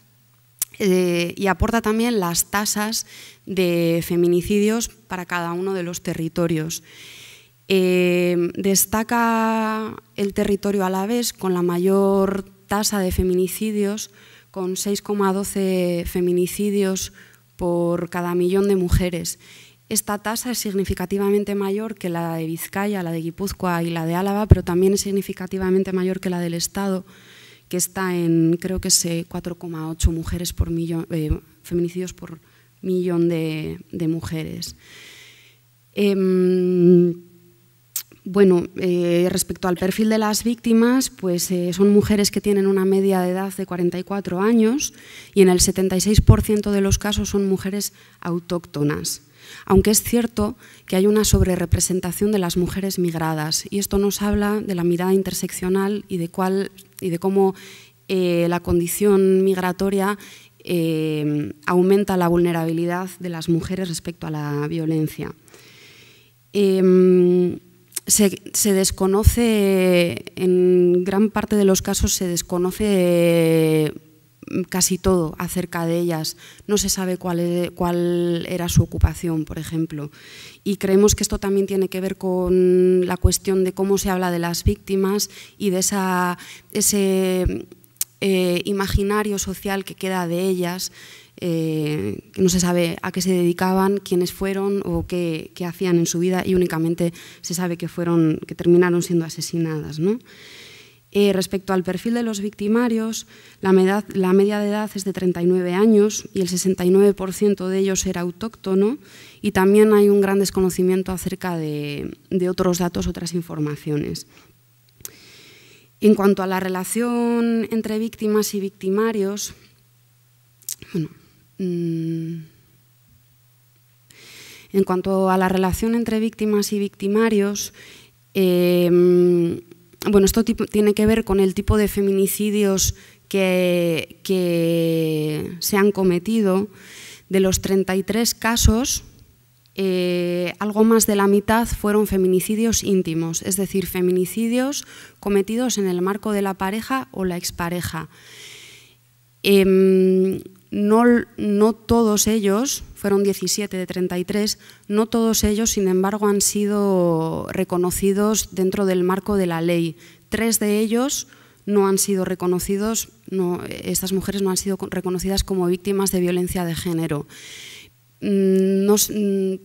Speaker 3: eh, y aporta también las tasas de feminicidios para cada uno de los territorios. Eh, destaca el territorio a la vez con la mayor tasa de feminicidios con 6,12 feminicidios por cada millón de mujeres. Esta tasa es significativamente mayor que la de Vizcaya, la de Guipúzcoa y la de Álava, pero también es significativamente mayor que la del Estado, que está en, creo que es 4,8 eh, mujeres por millón, eh, feminicidios por millón de, mujeres. Em, bueno, eh, respecto al perfil de las víctimas, pues eh, son mujeres que tienen una media de edad de 44 años y en el 76% de los casos son mujeres autóctonas. Aunque es cierto que hay una sobrerepresentación de las mujeres migradas y esto nos habla de la mirada interseccional y de, cuál, y de cómo eh, la condición migratoria aumenta la vulnerabilidad de las mujeres respecto a la violencia. Em, se, desconoce, en gran parte de los casos se desconoce mm, casi todo acerca de ellas. No se sabe cuál, e, cuál era su ocupación, por ejemplo. Y creemos que esto también tiene que ver con la cuestión de cómo se habla de las víctimas y de esa, ese eh, imaginario social que queda de ellas, eh, no se sabe a qué se dedicaban, quiénes fueron o qué, hacían en su vida y únicamente se sabe que, fueron, que terminaron siendo asesinadas. Eh, respecto al perfil de los victimarios, la, media de edad es de 39 años y el 69% de ellos era autóctono y también hay un gran desconocimiento acerca de, de otros datos, otras informaciones. En cuanto a la relación entre víctimas y victimarios, bueno, Mm. En cuanto a la relación entre víctimas y victimarios, em, bueno, esto tiene que ver con el tipo de feminicidios que, se han cometido. De los 33 casos, eh, algo más de la mitad fueron feminicidios íntimos, es decir, feminicidios cometidos en el marco de la pareja o la expareja. Em, no, todos ellos, fueron 17 de 33, no todos ellos, sin embargo, han sido reconocidos dentro del marco de la ley. Tres de ellos no han sido reconocidos, estas mujeres no han sido reconocidas como víctimas de violencia de género. Mm, mm,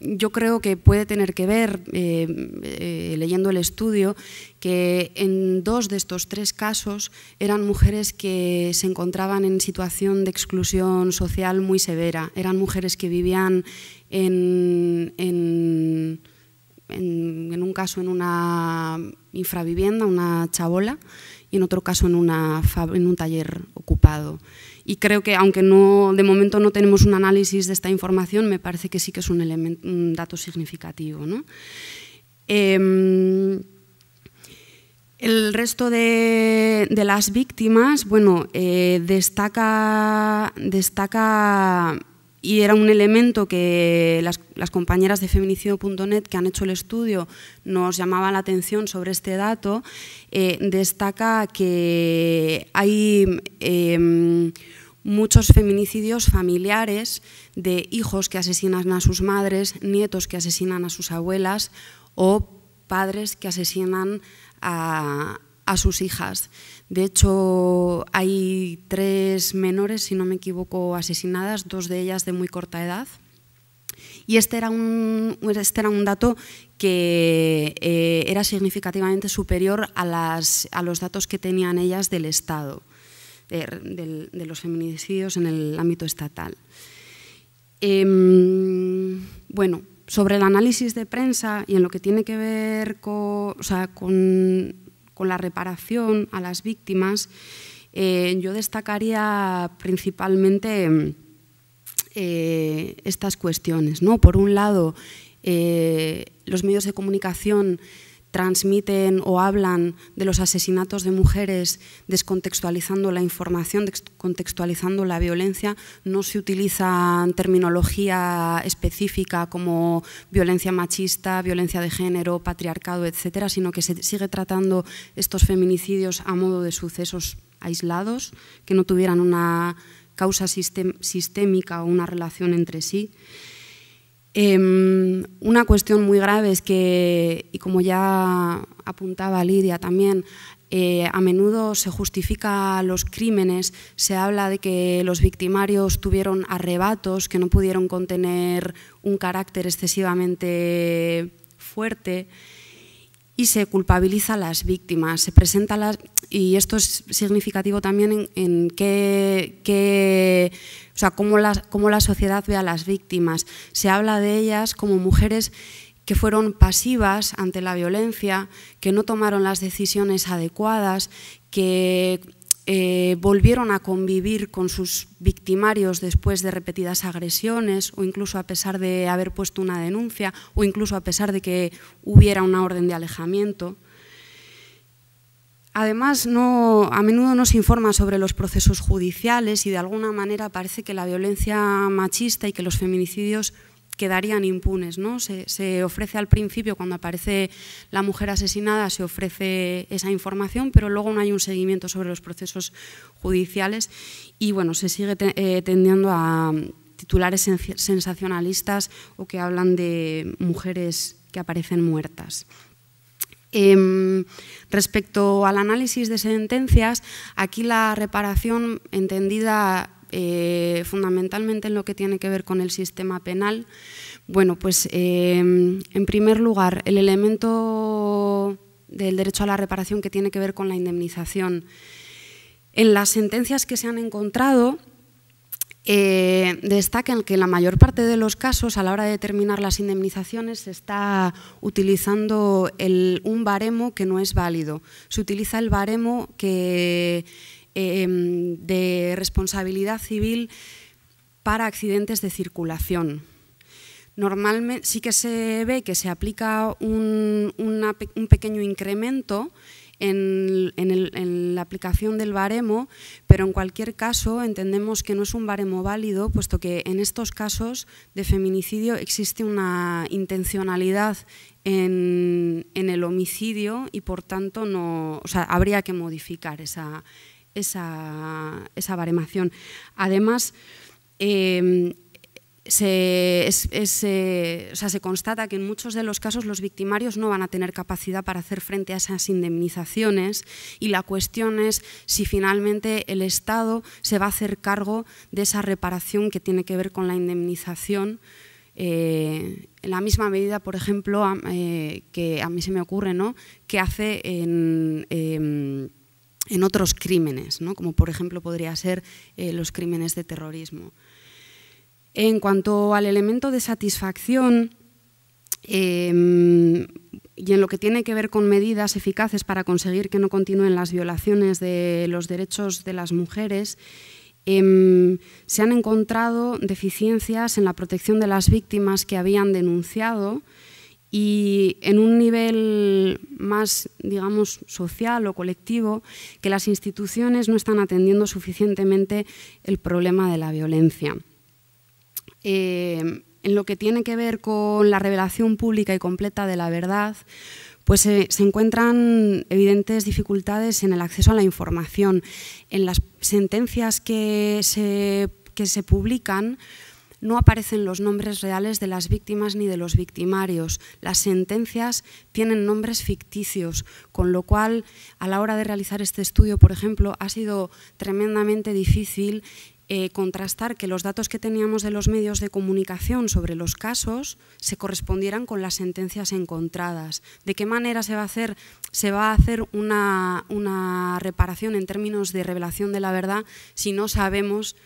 Speaker 3: yo creo que puede tener que ver, eh, eh, leyendo el estudio, que en dos de estos tres casos eran mujeres que se encontraban en situación de exclusión social muy severa. Eran mujeres que vivían en, un caso en una infravivienda, una chabola, y en otro caso en, una, en un taller ocupado y creo que aunque no, de momento no tenemos un análisis de esta información, me parece que sí que es un, dato significativo. Em, el resto de, las víctimas, bueno, eh, destaca, destaca y era un elemento que las, compañeras de feminicidio.net que han hecho el estudio nos llamaban la atención sobre este dato, eh, destaca que hay em, muchos feminicidios familiares de hijos que asesinan a sus madres, nietos que asesinan a sus abuelas o padres que asesinan a sus hijas. De hecho, hay tres menores, si no me equivoco, asesinadas, dos de ellas de muy corta edad. Y este era un, este era un dato que eh, era significativamente superior a, las, a, los datos que tenían ellas del Estado, de, los feminicidios en el ámbito estatal. Em, bueno, sobre el análisis de prensa y en lo que tiene que ver con, con con la reparación a las víctimas, eh, yo destacaría principalmente eh, estas cuestiones. ¿no? Por un lado, eh, los medios de comunicación transmiten o hablan de los asesinatos de mujeres descontextualizando la información, descontextualizando la violencia, no se utiliza terminología específica como violencia machista, violencia de género, patriarcado, etcétera, sino que se sigue tratando estos feminicidios a modo de sucesos aislados, que no tuvieran una causa sistémica o una relación entre sí. Em, una cuestión muy grave es que, y como ya apuntaba Lidia también, eh, a menudo se justifica los crímenes, se habla de que los victimarios tuvieron arrebatos, que no pudieron contener un carácter excesivamente fuerte y se culpabiliza a las víctimas, se presenta las, y esto es significativo también en, qué, sea, cómo la, cómo la sociedad ve a las víctimas. Se habla de ellas como mujeres que fueron pasivas ante la violencia, que no tomaron las decisiones adecuadas, que eh, volvieron a convivir con sus victimarios después de repetidas agresiones o incluso a pesar de haber puesto una denuncia o incluso a pesar de que hubiera una orden de alejamiento. Además, a menudo no se informa sobre los procesos judiciales y de alguna manera parece que la violencia machista y que los feminicidios quedarían impunes. ¿no? Se, ofrece al principio, cuando aparece la mujer asesinada, se ofrece esa información, pero luego no hay un seguimiento sobre los procesos judiciales y bueno, se sigue eh, tendiendo a mm, titulares sensacionalistas o que hablan de mujeres que aparecen muertas. Em, respecto al análisis de sentencias, aquí la reparación entendida eh, fundamentalmente en lo que tiene que ver con el sistema penal, bueno, pues em, en primer lugar, el elemento del derecho a la reparación que tiene que ver con la indemnización. En las sentencias que se han encontrado, eh, destacan que la mayor parte de los casos, a la hora de determinar las indemnizaciones, se está utilizando un baremo que no es válido. Se utiliza el baremo que Em, de responsabilidad civil para accidentes de circulación. Normalmente sí que se ve que se aplica un, pequeño incremento en, la aplicación del baremo, pero en cualquier caso entendemos que no es un baremo válido, puesto que en estos casos de feminicidio existe una intencionalidad en, el homicidio y por tanto no, habría que modificar esa, esa, esa baremación. Además, em, eh, se, constata que en muchos de los casos los victimarios no van a tener capacidad para hacer frente a esas indemnizaciones y la cuestión es si finalmente el Estado se va a hacer cargo de esa reparación que tiene que ver con la indemnización. Eh, en la misma medida, por ejemplo, eh, que a mí se me ocurre, ¿no? que hace en em, en otros crímenes, como por ejemplo podría ser eh, los crímenes de terrorismo. En cuanto al elemento de satisfacción em, y en lo que tiene que ver con medidas eficaces para conseguir que no continúen las violaciones de los derechos de las mujeres, em, se han encontrado deficiencias en la protección de las víctimas que habían denunciado y en un nivel más, digamos, social o colectivo, que las instituciones no están atendiendo suficientemente el problema de la violencia. Eh, en lo que tiene que ver con la revelación pública y completa de la verdad, pues eh, se encuentran evidentes dificultades en el acceso a la información. En las sentencias que se publican, no aparecen los nombres reales de las víctimas ni de los victimarios. Las sentencias tienen nombres ficticios, con lo cual a la hora de realizar este estudio, por ejemplo, ha sido tremendamente difícil eh, contrastar que los datos que teníamos de los medios de comunicación sobre los casos se correspondieran con las sentencias encontradas. ¿De qué manera se va a hacer, una reparación en términos de revelación de la verdad si no sabemos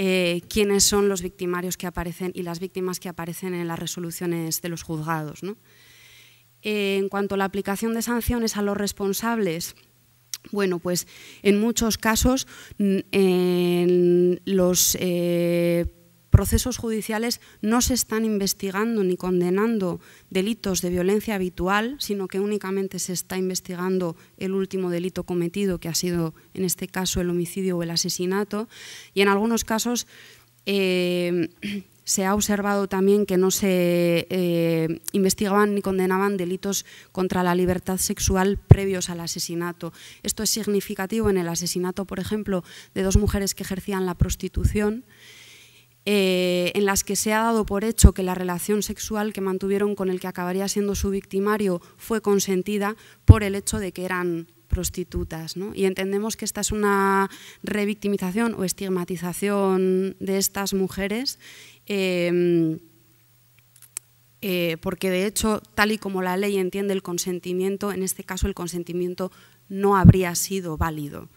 Speaker 3: eh, quiénes son los victimarios que aparecen y las víctimas que aparecen en las resoluciones de los juzgados. en cuanto a la aplicación de sanciones a los responsables, bueno, pues en muchos casos mm, los eh, procesos judiciales no se están investigando ni condenando delitos de violencia habitual, sino que únicamente se está investigando el último delito cometido, que ha sido en este caso el homicidio o el asesinato, y en algunos casos eh, se ha observado también que no se eh, investigaban ni condenaban delitos contra la libertad sexual previos al asesinato. Esto es significativo en el asesinato, por ejemplo, de dos mujeres que ejercían la prostitución eh, en las que se ha dado por hecho que la relación sexual que mantuvieron con el que acabaría siendo su victimario fue consentida por el hecho de que eran prostitutas. Y entendemos que esta es una revictimización o estigmatización de estas mujeres. Em, eh, porque de hecho, tal y como la ley entiende el consentimiento, en este caso el consentimiento no habría sido válido,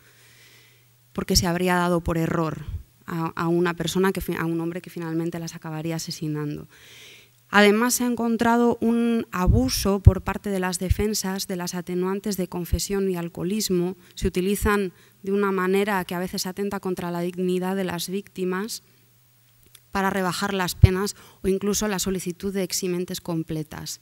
Speaker 3: porque se habría dado por error, a, una persona, que, a un hombre que finalmente las acabaría asesinando. Además, se ha encontrado un abuso por parte de las defensas de las atenuantes de confesión y alcoholismo. Se utilizan de una manera que a veces atenta contra la dignidad de las víctimas para rebajar las penas o incluso la solicitud de eximentes completas.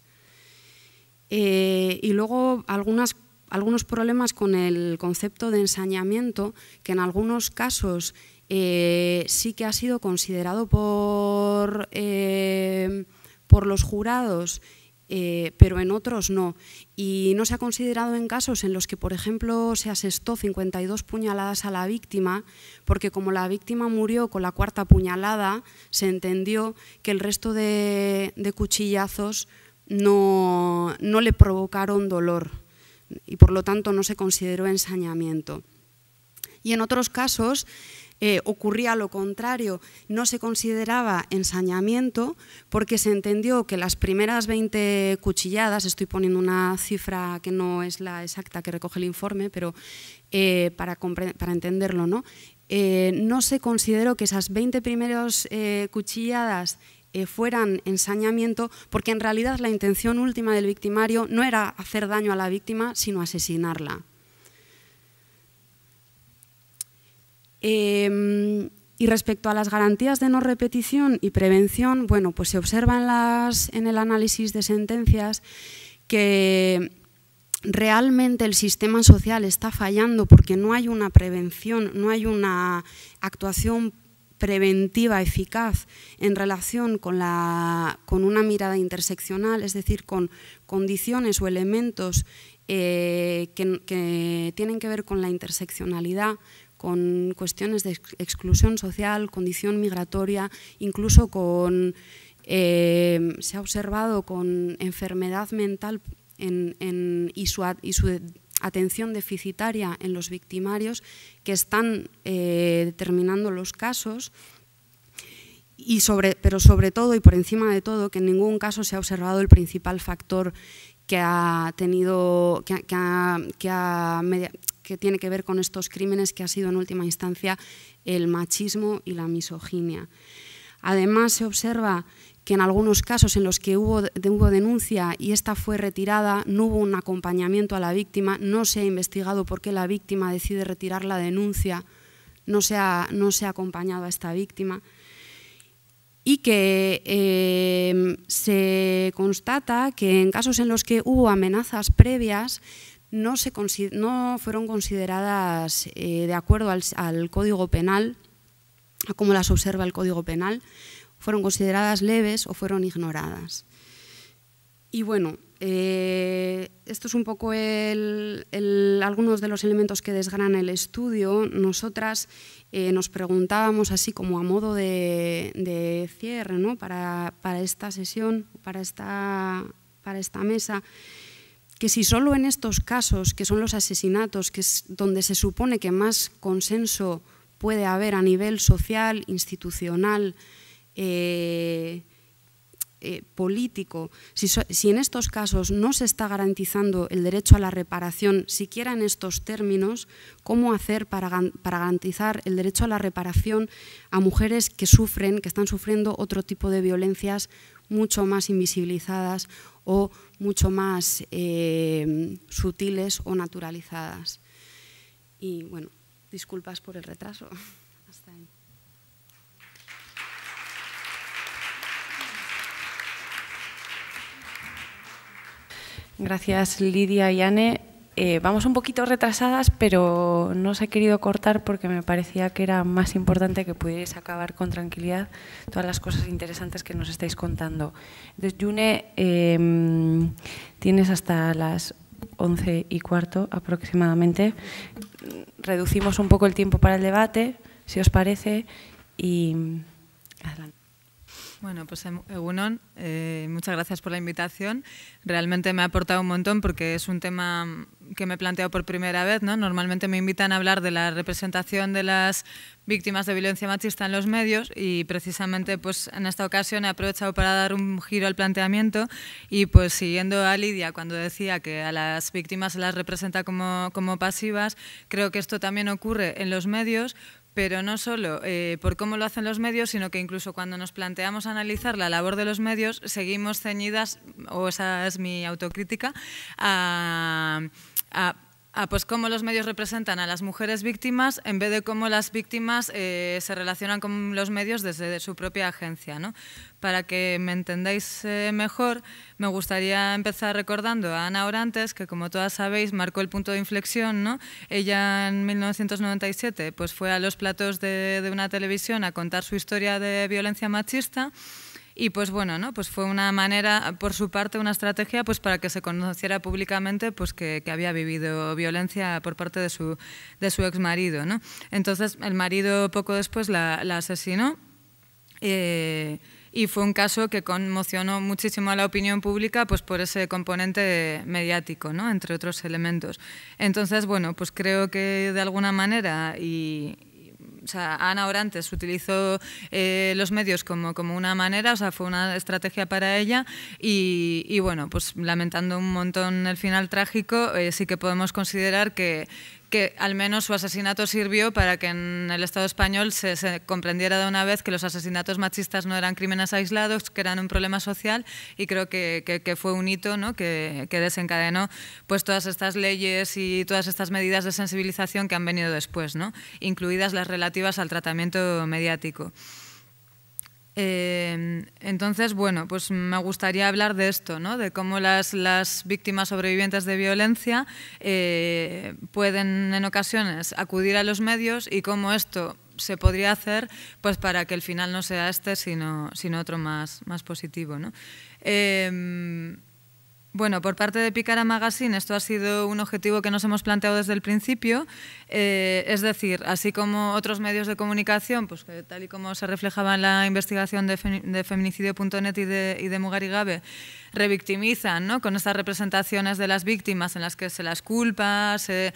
Speaker 3: Eh, y luego algunos problemas con el concepto de ensañamiento, que en algunos casos eh, sí que ha sido considerado por, eh, por los jurados, eh, pero en otros no. Y no se ha considerado en casos en los que, por ejemplo, se asestó 52 puñaladas a la víctima, porque como la víctima murió con la cuarta puñalada, se entendió que el resto de, cuchillazos no, no le provocaron dolor y por lo tanto no se consideró ensañamiento. Y en otros casos eh, ocurría lo contrario, no se consideraba ensañamiento porque se entendió que las primeras 20 cuchilladas, estoy poniendo una cifra que no es la exacta que recoge el informe, pero eh, para, entenderlo, eh, ¿no? se consideró que esas 20 primeras cuchilladas fueran ensañamiento, porque en realidad la intención última del victimario no era hacer daño a la víctima, sino asesinarla. Em, y respecto a las garantías de no repetición y prevención, bueno, pues se observa en, las, en el análisis de sentencias que realmente el sistema social está fallando porque no hay una prevención, no hay una actuación preventiva eficaz en relación con, la, con una mirada interseccional, es decir, con condiciones o elementos eh, que tienen que ver con la interseccionalidad, con cuestiones de exclusión social, condición migratoria, incluso con, eh, se ha observado con enfermedad mental y, su, atención deficitaria en los victimarios que están eh, determinando los casos, y sobre, pero sobre todo y por encima de todo que en ningún caso se ha observado el principal factor que ha tenido que, ha, que tiene que ver con estos crímenes que ha sido en última instancia el machismo y la misoginia. Además, se observa que en algunos casos en los que hubo, denuncia y esta fue retirada, no hubo un acompañamiento a la víctima, no se ha investigado por qué la víctima decide retirar la denuncia, no se ha, no se ha acompañado a esta víctima y que eh, se constata que en casos en los que hubo amenazas previas, no, se, no fueron consideradas eh, de acuerdo al, Código Penal, a las observa el Código Penal, fueron consideradas leves o fueron ignoradas. Y bueno, eh, esto es un poco algunos de los elementos que desgrana el estudio. Nosotras eh, nos preguntábamos así como a modo de, cierre para, esta sesión, para esta, para esta mesa, que si solo en estos casos, que son los asesinatos, que es donde se supone que más consenso puede haber a nivel social, institucional, eh, eh, político, si, en estos casos no se está garantizando el derecho a la reparación, siquiera en estos términos, ¿cómo hacer para, para garantizar el derecho a la reparación a mujeres que sufren, que están sufriendo otro tipo de violencias mucho más invisibilizadas o mucho más eh, sutiles o naturalizadas. Y bueno, disculpas por el retraso.
Speaker 1: Hasta ahí. Gracias Lidia y Anne. Eh, vamos un poquito retrasadas, pero no os he querido cortar porque me parecía que era más importante que pudierais acabar con tranquilidad todas las cosas interesantes que nos estáis contando. Entonces, June, em, tienes hasta las once y cuarto aproximadamente. Reducimos un poco el tiempo para el debate, si os parece, y
Speaker 4: adelante. Bueno, pues em, Egunon, eh, muchas gracias por la invitación. Realmente me ha aportado un montón porque es un tema que me he planteado por primera vez. ¿no? Normalmente me invitan a hablar de la representación de las víctimas de violencia machista en los medios y precisamente pues, en esta ocasión he aprovechado para dar un giro al planteamiento y pues siguiendo a Lidia cuando decía que a las víctimas se las representa como, como pasivas, creo que esto también ocurre en los medios pero no solo eh, por cómo lo hacen los medios, sino que incluso cuando nos planteamos analizar la labor de los medios, seguimos ceñidas, o esa es mi autocrítica, a a, ah, ah, pues cómo los medios representan a las mujeres víctimas en vez de cómo las víctimas eh, se relacionan con los medios desde su propia agencia. ¿no? Para que me entendáis eh, mejor, me gustaría empezar recordando a Ana Orantes, que como todas sabéis marcó el punto de inflexión. Ella en 1997 pues fue a los platos de una televisión a contar su historia de violencia machista. Y pues bueno, ¿no? Pues fue una manera, por su parte, una estrategia pues para que se conociera públicamente pues que, había vivido violencia por parte de su, de su ex marido, ¿no? Entonces el marido poco después la, asesinó. Eh, y fue un caso que conmocionó muchísimo a la opinión pública pues por ese componente mediático, ¿no? entre otros elementos. Entonces, bueno, pues creo que de alguna manera y, Ana Orantes utilizó eh, los medios como, como una manera, o sea, fue una estrategia para ella y, bueno, pues lamentando un montón el final trágico, eh, sí que podemos considerar que, que al menos su asesinato sirvió para que en el Estado español se, comprendiera de una vez que los asesinatos machistas no eran crímenes aislados, que eran un problema social y creo que, fue un hito que, desencadenó pues, todas estas leyes y todas estas medidas de sensibilización que han venido después, ¿no? incluidas las relativas al tratamiento mediático. Em, entonces, bueno, pues me gustaría hablar de esto, ¿no? de cómo las, víctimas sobrevivientes de violencia eh, pueden en ocasiones acudir a los medios y cómo esto se podría hacer pues para que el final no sea este, sino, sino otro más, más positivo. ¿no? Em, bueno, por parte de Picara Magazine esto ha sido un objetivo que nos hemos planteado desde el principio, eh, es decir, así como otros medios de comunicación, pues tal y como se reflejaba en la investigación de, de feminicidio.net y de, y de Mugarigabe, revictimizan, ¿no? Con estas representaciones de las víctimas en las que se las culpa, se,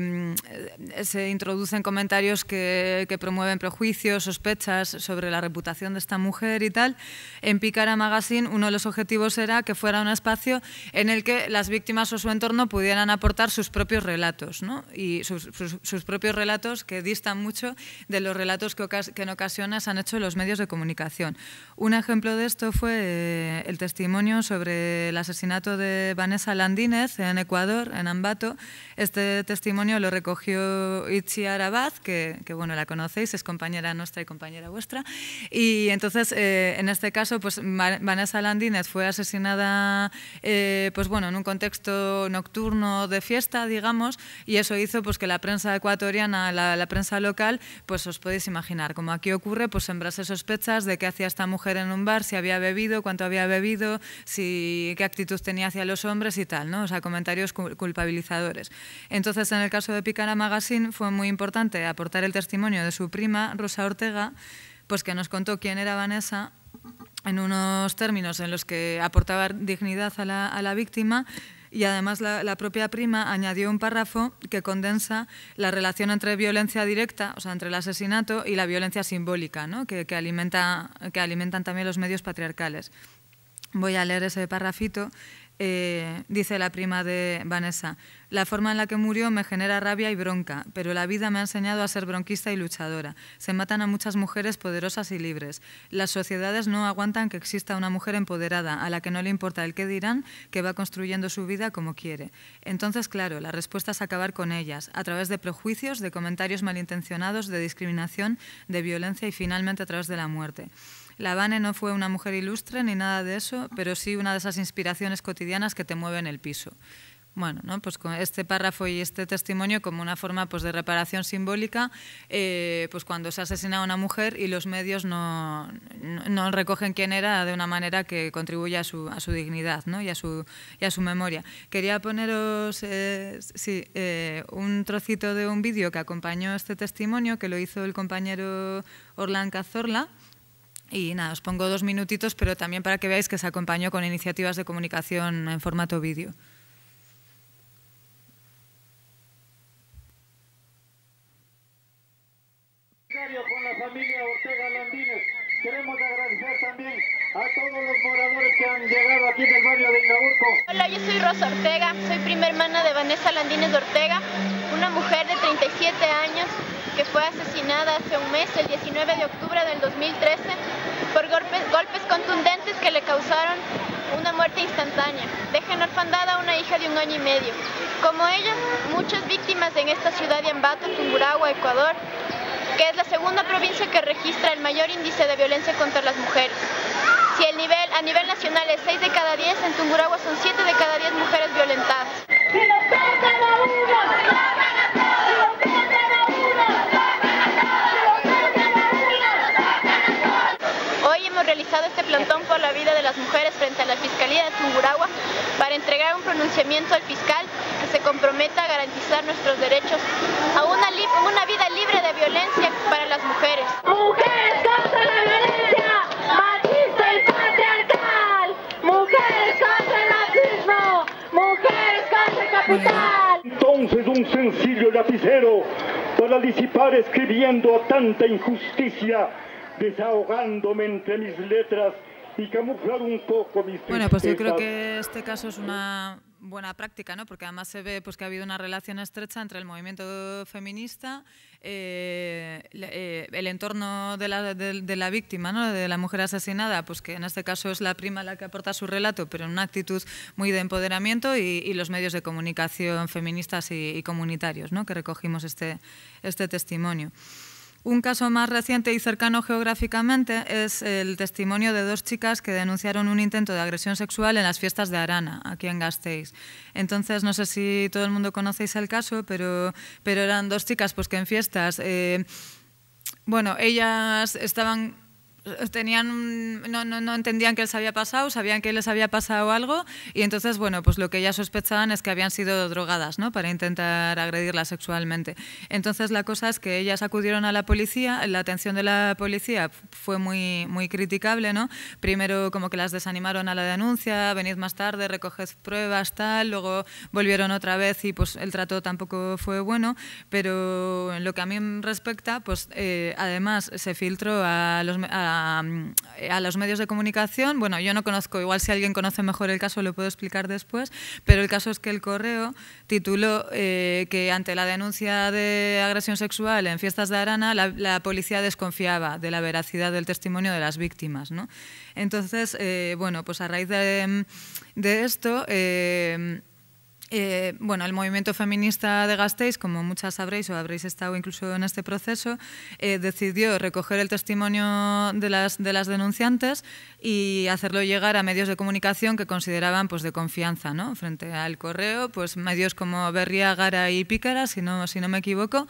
Speaker 4: mm, introducen comentarios que, promueven prejuicios, sospechas sobre la reputación de esta mujer y tal. En Picara Magazine uno de los objetivos era que fuera un espacio en el que las víctimas o su entorno pudieran aportar sus propios relatos, ¿no? Y sus, propios relatos que distan mucho de los relatos que, que en ocasiones han hecho los medios de comunicación. Un ejemplo de esto fue eh, el testimonio sobre el asesinato de Vanessa Landínez en Ecuador, en Ambato, este testimonio lo recogió Itziar Abad, que, bueno, la conocéis, es compañera nuestra y compañera vuestra. Y entonces, eh, en este caso, pues Vanessa Landínez fue asesinada eh, pues bueno, en un contexto nocturno de fiesta, digamos, y eso hizo pues, que la prensa ecuatoriana, la, prensa local, pues os podéis imaginar, como aquí ocurre, pues sembrase sospechas de qué hacía esta mujer en un bar, si había bebido, cuánto había bebido, si, qué actitud tenía hacia los hombres y tal, ¿no? o sea, comentarios culpabilizadores. Entonces, en el caso de Picara Magazine fue muy importante aportar el testimonio de su prima, Rosa Ortega, pues que nos contó quién era Vanessa en unos términos en los que aportaba dignidad a la, víctima y además la, propia prima añadió un párrafo que condensa la relación entre violencia directa, o sea, entre el asesinato y la violencia simbólica, que, alimentan también los medios patriarcales. Voy a leer ese párrafo. Eh, dice la prima de Vanessa, la forma en la que murió me genera rabia y bronca, pero la vida me ha enseñado a ser bronquista y luchadora. Se matan a muchas mujeres poderosas y libres. Las sociedades no aguantan que exista una mujer empoderada, a la que no le importa el qué dirán, que va construyendo su vida como quiere. Entonces, claro, la respuesta es acabar con ellas, a través de prejuicios, de comentarios malintencionados, de discriminación, de violencia y finalmente a través de la muerte. La Dane no fue una mujer ilustre ni nada de eso, pero sí una de esas inspiraciones cotidianas que te mueven el piso. Bueno, ¿no? pues con este párrafo y este testimonio como una forma pues, de reparación simbólica, eh, pues cuando se asesina a una mujer y los medios no, recogen quién era de una manera que contribuya a su, dignidad y, a su, memoria. Quería poneros eh, eh, un trocito de un vídeo que acompañó este testimonio, que lo hizo el compañero Orlán Cazorla. Y nada, os pongo dos minutitos, pero también para que veáis que se acompañó con iniciativas de comunicación en formato vídeo. Hola, yo soy Rosa Ortega, soy prima hermana de Vanessa Landines Ortega, una mujer de 37 años que fue asesinada hace un mes, el 19 de octubre del 2013, por golpes, contundentes que le causaron una muerte instantánea. en orfandada a una hija de un año y medio. Como ella, muchas víctimas en esta ciudad de Ambato, Tunguragua, Ecuador, que es la segunda provincia que registra el mayor índice de violencia contra las mujeres. Si el nivel a nivel nacional es 6 de cada 10, en Tunguragua son 7 de cada 10 mujeres violentadas. realizado este plantón por la vida de las mujeres frente a la Fiscalía de Tungurahua para entregar un pronunciamiento al fiscal que se comprometa a garantizar nuestros derechos a una, una vida libre de violencia para las mujeres. ¡Mujeres contra la
Speaker 2: violencia!
Speaker 4: ¡Machista y
Speaker 2: patriarcal! ¡Mujeres contra el machismo! ¡Mujeres contra el
Speaker 4: capital! Entonces un sencillo lapicero para disipar escribiendo a tanta injusticia desahogándome entre mis letras y camuflar un poco Bueno, pues yo creo que este caso es una buena práctica, ¿no? Porque además se ve pues, que ha habido una relación estrecha entre el movimiento feminista, eh, eh, el entorno de la, víctima, ¿no? De la mujer asesinada, pues que en este caso es la prima la que aporta su relato, pero en una actitud muy de empoderamiento y, los medios de comunicación feministas y, y, comunitarios, ¿no? Que recogimos este, este testimonio. Un caso más reciente y cercano geográficamente es el testimonio de dos chicas que denunciaron un intento de agresión sexual en las fiestas de Arana, aquí en Gasteiz. Entonces, no sé si todo el mundo conocéis el caso, pero, pero eran dos chicas pues, que en fiestas, eh, bueno, ellas estaban eh, tenían no, no, no, entendían que les había pasado, sabían que les había pasado algo y entonces, bueno, pues lo que ya sospechaban es que habían sido drogadas, ¿no? Para intentar agredirla sexualmente. Entonces la cosa es que ellas acudieron a la policía, la atención de la policía fue muy, muy criticable, ¿no? Primero como que las desanimaron a la denuncia, venid más tarde, recoged pruebas, tal, luego volvieron otra vez y pues el trato tampoco fue bueno, pero en lo que a mí respecta, pues eh, además se filtró a los... A Mm, eh, a, los medios de comunicación. Bueno, yo no conozco, igual si alguien conoce mejor el caso lo puedo explicar después, pero el caso es que el correo tituló eh, que ante la denuncia de agresión sexual en fiestas de Arana, la, policía desconfiaba de la veracidad del testimonio de las víctimas. ¿no? Entonces, eh, bueno, pues a raíz de, mm, esto... Eh, bueno, el movimiento feminista de Gasteiz, como muchas sabréis o habréis estado incluso en este proceso, eh, decidió recoger el testimonio de las, de las denunciantes y hacerlo llegar a medios de comunicación que consideraban pues, de confianza. ¿no? Frente al correo, pues medios como Berria, Gara y Pícara, si no, si no me equivoco,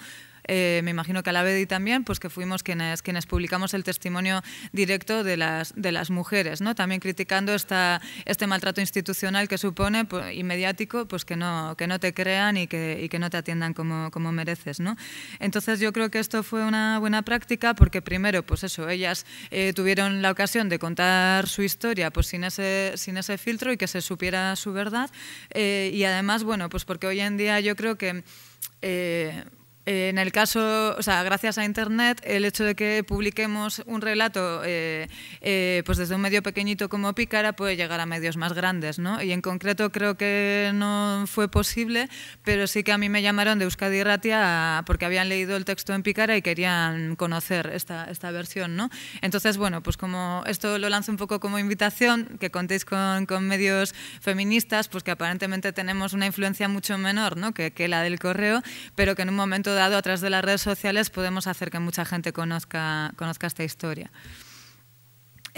Speaker 4: eh, me imagino que a la BEDI también, pues que fuimos quienes, quienes publicamos el testimonio directo de las, de las mujeres, ¿no? También criticando esta, este maltrato institucional que supone pues, y mediático, pues que no, que no te crean y que, y que no te atiendan como, como mereces, ¿no? Entonces yo creo que esto fue una buena práctica porque primero, pues eso, ellas eh, tuvieron la ocasión de contar su historia pues sin ese, sin ese filtro y que se supiera su verdad eh, y además, bueno, pues porque hoy en día yo creo que... Eh, en el caso, o sea, gracias a Internet, el hecho de que publiquemos un relato eh, eh, pues desde un medio pequeñito como Pícara puede llegar a medios más grandes, ¿no? Y en concreto creo que no fue posible, pero sí que a mí me llamaron de Euskadi Ratia porque habían leído el texto en Pícara y querían conocer esta, versión, ¿no? Entonces, bueno, pues como esto lo lanzo un poco como invitación, que contéis con, medios feministas, pues que aparentemente tenemos una influencia mucho menor, Que, que la del correo, pero que en un momento dado, a través de las redes sociales, podemos hacer que mucha gente conozca, conozca esta historia.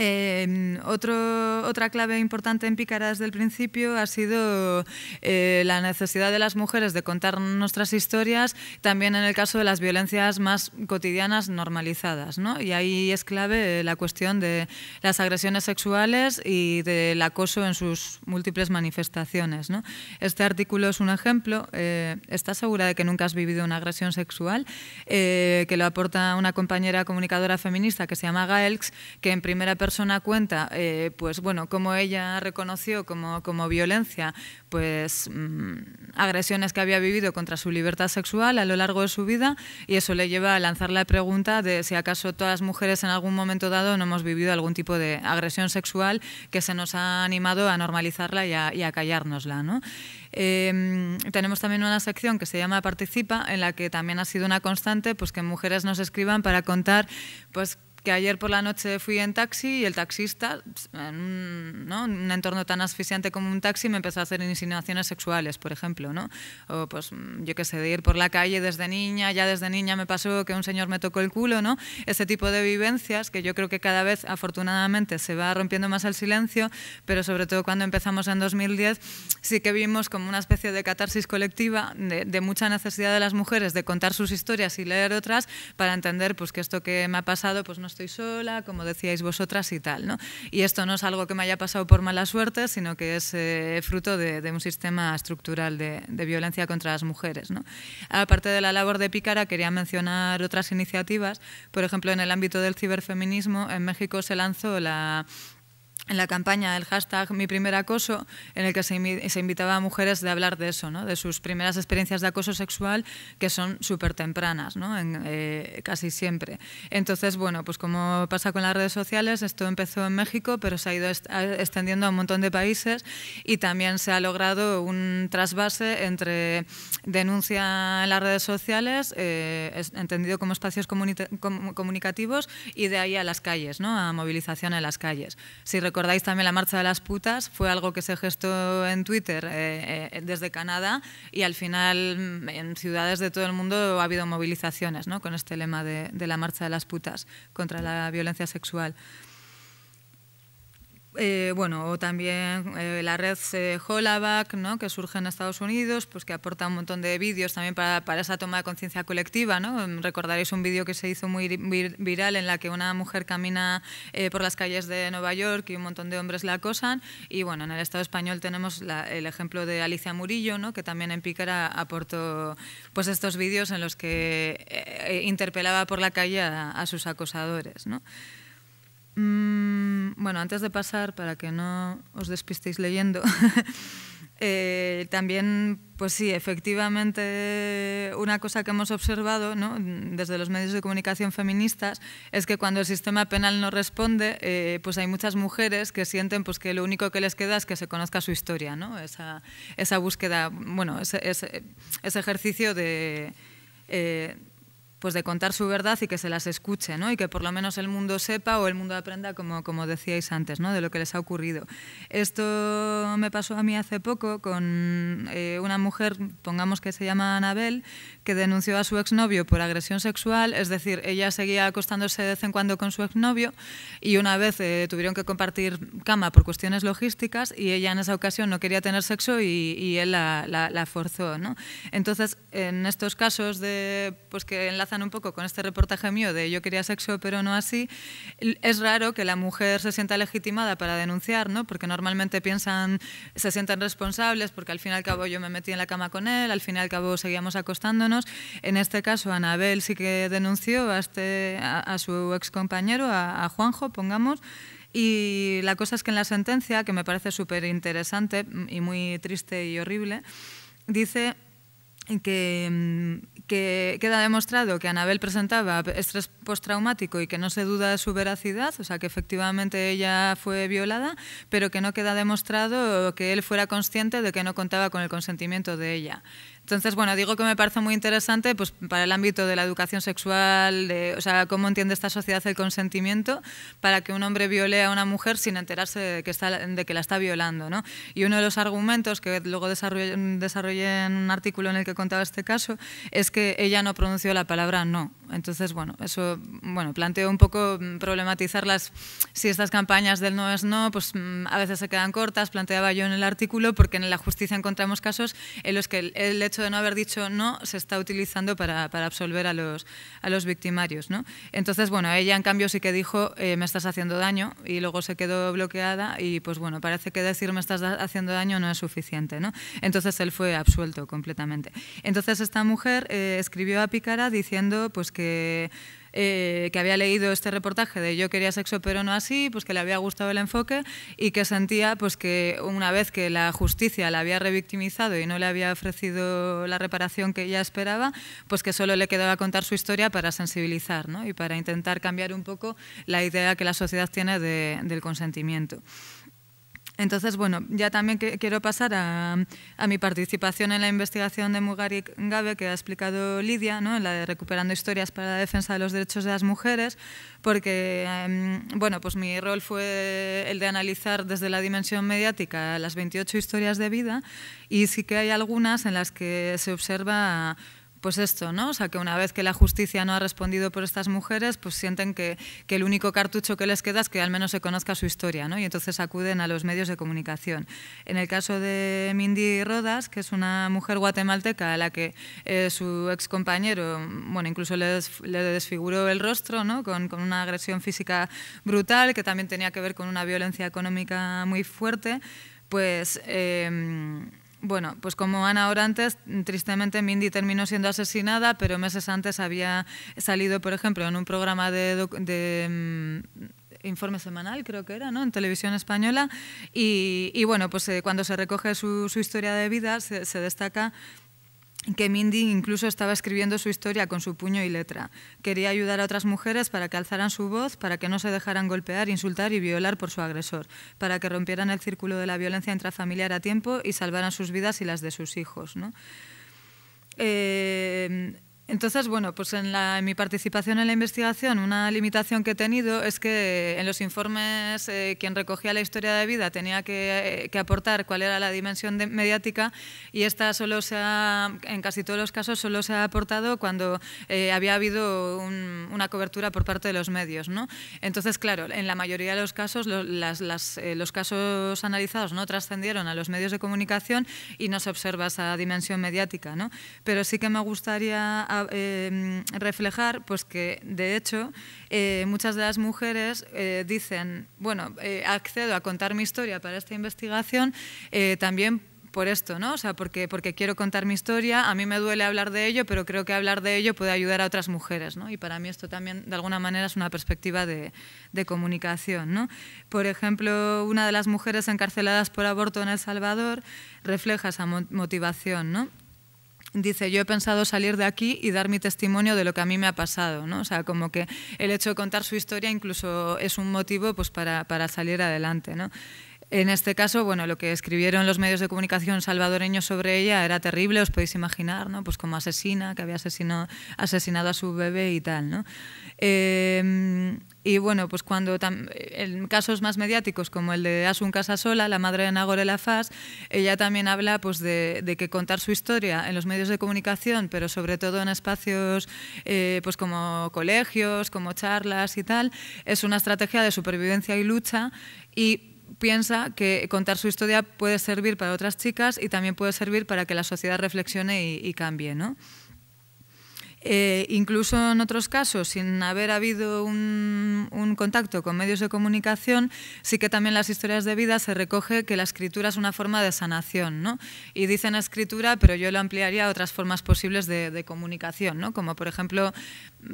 Speaker 4: Eh, otro, otra clave importante en desde el principio ha sido eh, la necesidad de las mujeres de contar nuestras historias, también en el caso de las violencias más cotidianas normalizadas. ¿no? Y ahí es clave la cuestión de las agresiones sexuales y del acoso en sus múltiples manifestaciones. ¿no? Este artículo es un ejemplo. Eh, ¿Estás segura de que nunca has vivido una agresión sexual? Eh, que lo aporta una compañera comunicadora feminista que se llama Gaelx, que en primera persona persona cuenta, eh, pues bueno, como ella reconoció como, como violencia, pues mm, agresiones que había vivido contra su libertad sexual a lo largo de su vida y eso le lleva a lanzar la pregunta de si acaso todas las mujeres en algún momento dado no hemos vivido algún tipo de agresión sexual que se nos ha animado a normalizarla y a, y callárnosla. ¿no? Em, tenemos también una sección que se llama Participa, en la que también ha sido una constante pues, que mujeres nos escriban para contar pues, que ayer por la noche fui en taxi y el taxista, pues, en un, entorno tan asfixiante como un taxi, me empezó a hacer insinuaciones sexuales, por ejemplo. ¿no? O pues, mm, yo qué sé, de ir por la calle desde niña, ya desde niña me pasó que un señor me tocó el culo, ¿no? Ese tipo de vivencias que yo creo que cada vez, afortunadamente, se va rompiendo más el silencio, pero sobre todo cuando empezamos en 2010, sí que vimos como una especie de catarsis colectiva, de, de mucha necesidad de las mujeres de contar sus historias y leer otras para entender pues, que esto que me ha pasado pues, no estoy sola, como decíais vosotras y tal. ¿no? Y esto no es algo que me haya pasado por mala suerte, sino que es eh, fruto de, un sistema estructural de, violencia contra las mujeres. Aparte de la labor de Pícara, quería mencionar otras iniciativas. Por ejemplo, en el ámbito del ciberfeminismo, en México se lanzó la en la campaña del hashtag Mi Primer Acoso, en el que se, invitaba a mujeres a hablar de eso, ¿no? de sus primeras experiencias de acoso sexual, que son súper tempranas, eh, casi siempre. Entonces, bueno, pues como pasa con las redes sociales, esto empezó en México, pero se ha ido extendiendo a un montón de países y también se ha logrado un trasvase entre denuncia en las redes sociales, eh, entendido como espacios comunicativos, y de ahí a las calles, a movilización en las calles. Si recordáis también la marcha de las putas, fue algo que se gestó en Twitter eh, eh, desde Canadá y al final mm, en ciudades de todo el mundo ha habido movilizaciones ¿no? con este lema de la marcha de las putas contra la violencia sexual. Eh, bueno, o también eh, la red eh, Holaback, ¿no? que surge en Estados Unidos, pues que aporta un montón de vídeos también para, para esa toma de conciencia colectiva. ¿no? Mm, recordaréis un vídeo que se hizo muy viral en la que una mujer camina por las calles de Nueva York y un montón de hombres la acosan. Y bueno, en el Estado español tenemos el ejemplo de Alicia Murillo, ¿no? que también en Pícara aportó pues, estos vídeos en los que interpelaba por la calle a, sus acosadores. ¿no? Mm, bueno, antes de pasar, para que no os despistéis leyendo, eh, también, pues sí, efectivamente, una cosa que hemos observado ¿no? desde los medios de comunicación feministas es que cuando el sistema penal no responde, eh, pues hay muchas mujeres que sienten pues, que lo único que les queda es que se conozca su historia, ¿no? esa, esa búsqueda, bueno, ese, ejercicio de... Eh, pues de contar su verdad y que se las escuche, ¿no? Y que por lo menos el mundo sepa o el mundo aprenda, como, como decíais antes, ¿no? De lo que les ha ocurrido. Esto me pasó a mí hace poco con eh, una mujer, pongamos que se llama Anabel, que denunció a su exnovio por agresión sexual, es decir, ella seguía acostándose de vez en cuando con su exnovio y una vez eh, tuvieron que compartir cama por cuestiones logísticas y ella en esa ocasión no quería tener sexo y, él la, forzó, ¿no? Entonces, en estos casos de, pues que están un poco con este reportaje mío de yo quería sexo pero no así, es raro que la mujer se sienta legitimada para denunciar, ¿no? Porque normalmente piensan, se sienten responsables porque al fin y al cabo yo me metí en la cama con él, al fin y al cabo seguíamos acostándonos. En este caso Anabel sí que denunció a, este, a, su ex compañero, a, a Juanjo, pongamos, y la cosa es que en la sentencia, que me parece súper interesante y muy triste y horrible, dice Mm, que, queda demostrado que Anabel presentaba estrés postraumático y que no se duda de su veracidad, o sea que efectivamente ella fue violada, pero que no queda demostrado que él fuera consciente de que no contaba con el consentimiento de ella. Entonces, bueno, digo que me parece muy interesante pues, para el ámbito de la educación sexual, o sea, cómo entiende esta sociedad el consentimiento para que un hombre viole a una mujer sin enterarse de que, está, de que la está violando. ¿no? Y uno de los argumentos que luego desarrollé en un artículo en el que contaba este caso es que ella no pronunció la palabra no. Entonces, bueno, eso bueno, planteo un poco mm, problematizarlas si estas campañas del no es no, pues mm, a veces se quedan cortas, planteaba yo en el artículo, porque en la justicia encontramos casos en los que el hecho de no haber dicho no se está utilizando para, para absolver a los, a los victimarios. ¿no? Entonces, bueno, ella en cambio sí que dijo, eh, me estás haciendo daño, y luego se quedó bloqueada y pues bueno, parece que decir me estás haciendo daño no es suficiente. ¿no? Entonces él fue absuelto completamente. Entonces esta mujer eh, escribió a Pícara diciendo pues que eh, que, había leído este reportaje de Yo quería sexo pero no así, pues que le había gustado el enfoque y que sentía pues que una vez que la justicia la había revictimizado y no le había ofrecido la reparación que ella esperaba, pues que solo le quedaba contar su historia para sensibilizar y para intentar cambiar un poco la idea que la sociedad tiene del consentimiento. Entonces, bueno, ya también quiero pasar a, mi participación en la investigación de Mugari Gabe, que ha explicado Lidia, ¿no? en la de Recuperando Historias para la Defensa de los Derechos de las Mujeres, porque em, bueno, pues mi rol fue el de analizar desde la dimensión mediática las 28 historias de vida y sí que hay algunas en las que se observa pues esto, ¿no? O sea, que una vez que la justicia no ha respondido por estas mujeres, pues sienten que, el único cartucho que les queda es que al menos se conozca su historia, ¿no? Y entonces acuden a los medios de comunicación. En el caso de Mindy Rodas, que es una mujer guatemalteca a la que eh, su ex compañero, bueno, incluso le, desfiguró el rostro, ¿no? Con, una agresión física brutal, que también tenía que ver con una violencia económica muy fuerte, pues... Em, bueno, pues como Ana antes, tristemente Mindy terminó siendo asesinada, pero meses antes había salido, por ejemplo, en un programa de, de mm, informe semanal, creo que era, ¿no? en televisión española. Y, bueno, pues eh, cuando se recoge su, historia de vida, se, se, destaca que Mindy incluso estaba escribiendo su historia con su puño y letra. Quería ayudar a otras mujeres para que alzaran su voz, para que no se dejaran golpear, insultar y violar por su agresor, para que rompieran el círculo de la violencia intrafamiliar a tiempo y salvaran sus vidas y las de sus hijos. ¿no? Eh, entonces, bueno, pues en, mi participación en la investigación, una limitación que he tenido es que eh, en los informes eh, quien recogía la historia de vida tenía que, eh, aportar cuál era la dimensión mediática y esta solo se ha, en casi todos los casos, solo se ha aportado cuando había habido una cobertura por parte de los medios, ¿no? Entonces, claro, en la mayoría de los casos, los casos analizados no trascendieron a los medios de comunicación y no se observa esa dimensión mediática, ¿no? Pero sí que me gustaría Em, reflejar pues que, de hecho, eh, muchas de las mujeres eh, dicen, bueno, eh, accedo a contar mi historia para esta investigación también por esto, ¿no? O sea, porque, porque quiero contar mi historia, a mí me duele hablar de ello, pero creo que hablar de ello puede ayudar a otras mujeres, ¿no? Y para mí esto también, de alguna manera, es una perspectiva de, de comunicación, ¿no? Por ejemplo, una de las mujeres encarceladas por aborto en El Salvador refleja esa motivación, ¿no? dice, yo he pensado salir de aquí y dar mi testimonio de lo que a mí me ha pasado, ¿no? O sea, como que el hecho de contar su historia incluso es un motivo pues, para, para salir adelante, ¿no? En este caso, bueno, lo que escribieron los medios de comunicación salvadoreños sobre ella era terrible, os podéis imaginar, ¿no? Pues como asesina, que había asesinado, asesinado a su bebé y tal, ¿no? Eh, y bueno, pues cuando en casos más mediáticos como el de Asun Casasola, la madre de Nagore Faz, ella también habla pues de, que contar su historia en los medios de comunicación, pero sobre todo en espacios eh, pues como colegios, como charlas y tal, es una estrategia de supervivencia y lucha y piensa que contar su historia puede servir para otras chicas y también puede servir para que la sociedad reflexione y, cambie. ¿no? Eh, incluso en otros casos, sin haber habido un, contacto con medios de comunicación, sí que también las historias de vida se recoge que la escritura es una forma de sanación. ¿no? Y dicen escritura, pero yo lo ampliaría a otras formas posibles de, comunicación, ¿no? como por ejemplo,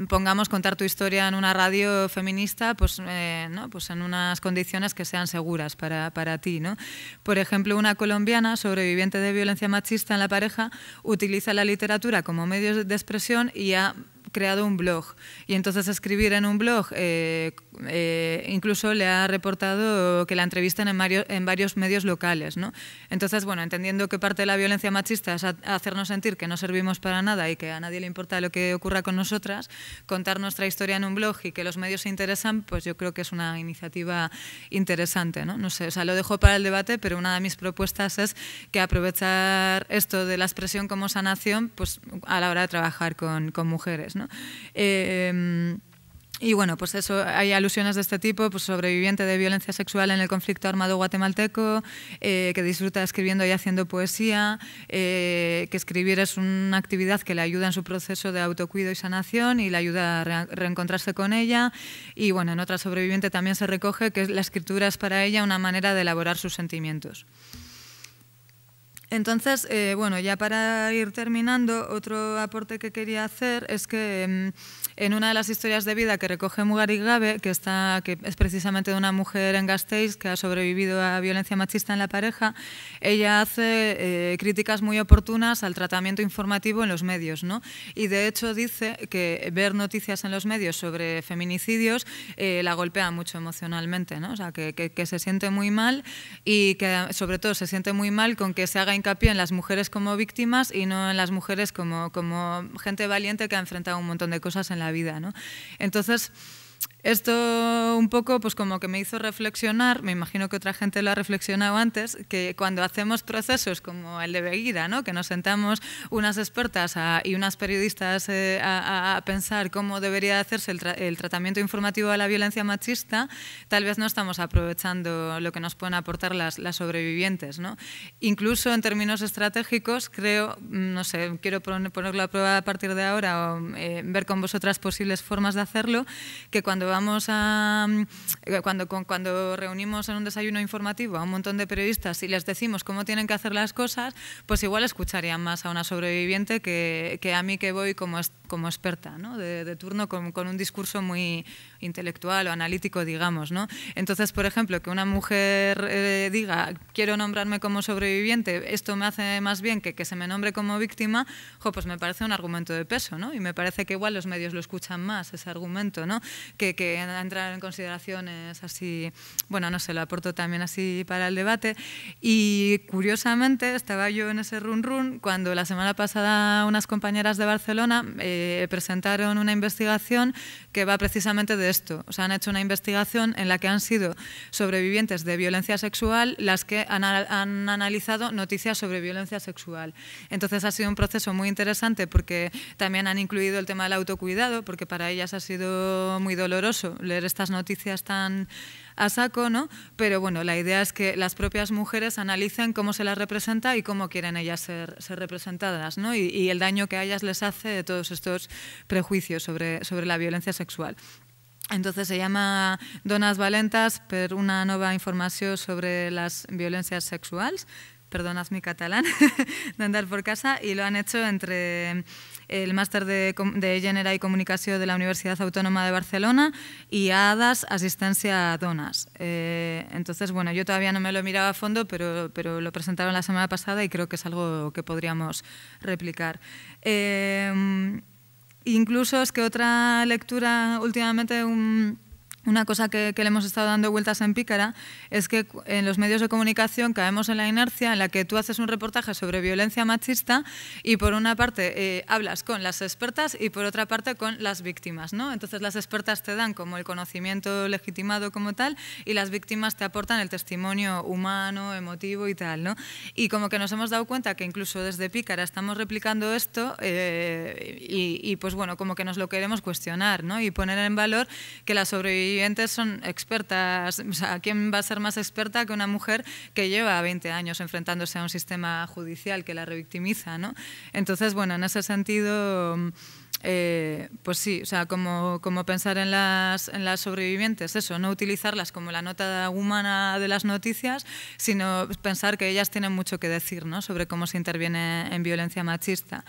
Speaker 4: pongamos contar tu historia en una radio feminista, pues, eh, pues en unas condiciones que sean seguras para, ti. ¿no? Por ejemplo, una colombiana sobreviviente de violencia machista en la pareja utiliza la literatura como medio de expresión yeah, creado un blog y entonces escribir en un blog eh, eh, incluso le ha reportado que la entrevistan en, varios, en varios medios locales. ¿no? Entonces, bueno, entendiendo que parte de la violencia machista es hacernos sentir que no servimos para nada y que a nadie le importa lo que ocurra con nosotras, contar nuestra historia en un blog y que los medios se interesan, pues yo creo que es una iniciativa interesante. No, no sé, o sea, lo dejo para el debate, pero una de mis propuestas es que aprovechar esto de la expresión como sanación pues, a la hora de trabajar con mujeres. Em, y bueno, pues eso, hay alusiones de este tipo, pues sobreviviente de violencia sexual en el conflicto armado guatemalteco, eh, que disfruta escribiendo y haciendo poesía, eh, que escribir es una actividad que le ayuda en su proceso de autocuido y sanación y le ayuda a reencontrarse con ella. Y bueno, en otra sobreviviente también se recoge que la escritura es para ella una manera de elaborar sus sentimientos. Entonces, eh, bueno, ya para ir terminando, otro aporte que quería hacer es que... Em, en una de las historias de vida que recoge Gabe, que, está, que es precisamente de una mujer en Gasteiz que ha sobrevivido a violencia machista en la pareja, ella hace eh, críticas muy oportunas al tratamiento informativo en los medios. ¿no? Y de hecho dice que ver noticias en los medios sobre feminicidios eh, la golpea mucho emocionalmente, ¿no? o sea, que, que se siente muy mal y que sobre todo se siente muy mal con que se haga hincapié en las mujeres como víctimas y no en las mujeres como, como gente valiente que ha enfrentado un montón de cosas en la la vida, ¿no? Entonces, esto un poco pues como que me hizo reflexionar, me imagino que otra gente lo ha reflexionado antes, que cuando hacemos procesos como el de Beguida, ¿no? que nos sentamos unas expertas y unas periodistas eh, a, pensar cómo debería hacerse el, tratamiento informativo a la violencia machista, tal vez no estamos aprovechando lo que nos pueden aportar las, las sobrevivientes. ¿no? Incluso en términos estratégicos, creo, mm, no sé, quiero ponerlo a prueba a partir de ahora o eh, ver con vosotras posibles formas de hacerlo, que cuando vamos a. Mm, cuando, cuando reunimos en un desayuno informativo a un montón de periodistas y les decimos cómo tienen que hacer las cosas, pues igual escucharían más a una sobreviviente que, a mí que voy como, como experta de, turno con, con un discurso muy, intelectual o analítico, digamos, ¿no? Entonces, por ejemplo, que una mujer eh, diga, quiero nombrarme como sobreviviente, esto me hace más bien que que se me nombre como víctima, pues me parece un argumento de peso, ¿no? Y me parece que igual los medios lo escuchan más, ese argumento, ¿no? Que, que entrar en consideraciones así, bueno, no sé, lo aporto también así para el debate. Y curiosamente, estaba yo en ese run run cuando la semana pasada unas compañeras de Barcelona eh, presentaron una investigación que va precisamente de esto. O sea, han hecho una investigación en la que han sido sobrevivientes de violencia sexual las que han, han analizado noticias sobre violencia sexual. Entonces ha sido un proceso muy interesante porque también han incluido el tema del autocuidado, porque para ellas ha sido muy doloroso leer estas noticias tan a saco, ¿no? Pero bueno, la idea es que las propias mujeres analicen cómo se las representa y cómo quieren ellas ser, representadas, ¿no? Y, el daño que a ellas les hace de todos estos prejuicios sobre, sobre la violencia sexual. Entonces se llama Donas Valentas per una nueva información sobre las violencias sexuales perdonas mi catalán, de andar por casa y lo han hecho entre el máster de, de y Comunicación de la Universidad Autónoma de Barcelona y ADAS, Asistencia a Donas. Eh, entonces, bueno, yo todavía no me lo he mirado a fondo, pero, pero lo presentaron la semana pasada y creo que es algo que podríamos replicar. Eh, incluso es que otra lectura últimamente... un una cosa que, le hemos estado dando vueltas en pícara es que en los medios de comunicación caemos en la inercia en la que tú haces un reportaje sobre violencia machista y por una parte eh, hablas con las expertas y por otra parte con las víctimas. ¿no? Entonces las expertas te dan como el conocimiento legitimado como tal y las víctimas te aportan el testimonio humano, emotivo y tal. ¿no? Y como que nos hemos dado cuenta que incluso desde pícara estamos replicando esto eh, y, pues bueno, como que nos lo queremos cuestionar ¿no? y poner en valor que la sobrevivencia sobrevivientes son expertas. O ¿quién va a ser más experta que una mujer que lleva 20 años enfrentándose a un sistema judicial que la revictimiza? ¿no? Entonces, bueno, en ese sentido... Mm, eh, pues sí, o sea, como, como pensar en las, en las sobrevivientes, eso, no utilizarlas como la nota humana de las noticias, sino pensar que ellas tienen mucho que decir ¿no? sobre cómo se interviene en violencia machista.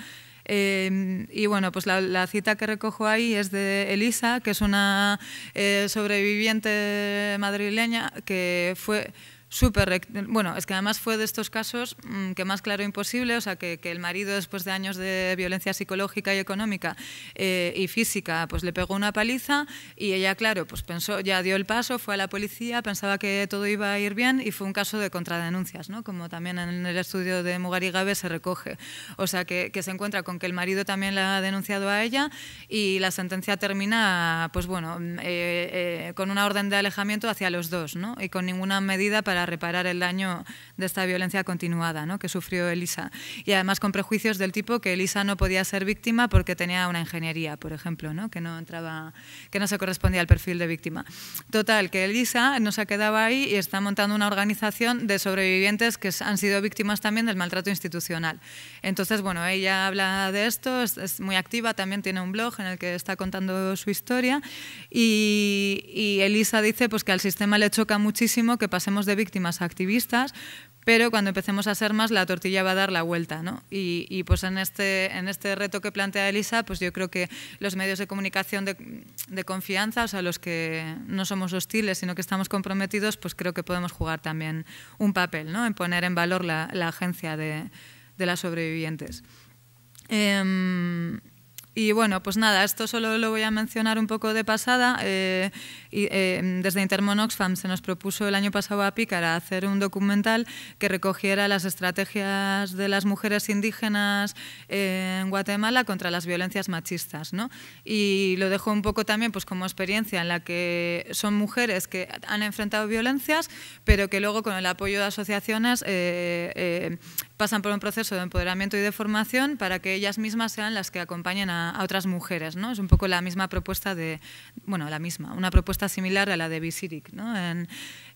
Speaker 4: Em, y bueno, pues la, cita que recojo ahí es de Elisa, que es una eh, sobreviviente madrileña que fue súper... Bueno, es que además fue de estos casos mm, que más claro imposible, o sea, que, que, el marido después de años de violencia psicológica y económica eh, y física, pues le pegó una paliza y ella, claro, pues pensó, ya dio el paso, fue a la policía, pensaba que todo iba a ir bien y fue un caso de contradenuncias, ¿no? Como también en el estudio de Gabe se recoge. O sea, que, que se encuentra con que el marido también la ha denunciado a ella y la sentencia termina, pues bueno, mm, eh, eh, con una orden de alejamiento hacia los dos, ¿no? Y con ninguna medida para para reparar el daño de esta violencia continuada ¿no? que sufrió Elisa. Y además con prejuicios del tipo que Elisa no podía ser víctima porque tenía una ingeniería, por ejemplo, ¿no? Que, no entraba, que no se correspondía al perfil de víctima. Total, que Elisa no se quedaba ahí y está montando una organización de sobrevivientes que han sido víctimas también del maltrato institucional. Entonces, bueno, ella habla de esto, es, muy activa, también tiene un blog en el que está contando su historia y, Elisa dice pues, que al sistema le choca muchísimo que pasemos de víctimas víctimas activistas, pero cuando empecemos a ser más la tortilla va a dar la vuelta. ¿no? Y, pues en este, en este reto que plantea Elisa, pues yo creo que los medios de comunicación de, confianza, o sea, los que no somos hostiles, sino que estamos comprometidos, pues creo que podemos jugar también un papel ¿no? en poner en valor la, agencia de, las sobrevivientes. Em, y bueno, pues nada, esto solo lo voy a mencionar un poco de pasada. Eh, y, eh, desde Intermon se nos propuso el año pasado a Pícara hacer un documental que recogiera las estrategias de las mujeres indígenas en Guatemala contra las violencias machistas. Y lo dejo un poco también pues, como experiencia en la que son mujeres que han enfrentado violencias, pero que luego con el apoyo de asociaciones eh, pasan por un proceso de empoderamiento y de formación para que ellas mismas sean las que acompañen a, otras mujeres. ¿no? Es un poco la misma propuesta de, bueno, la misma, una propuesta similar a la de Visiric ¿no? en,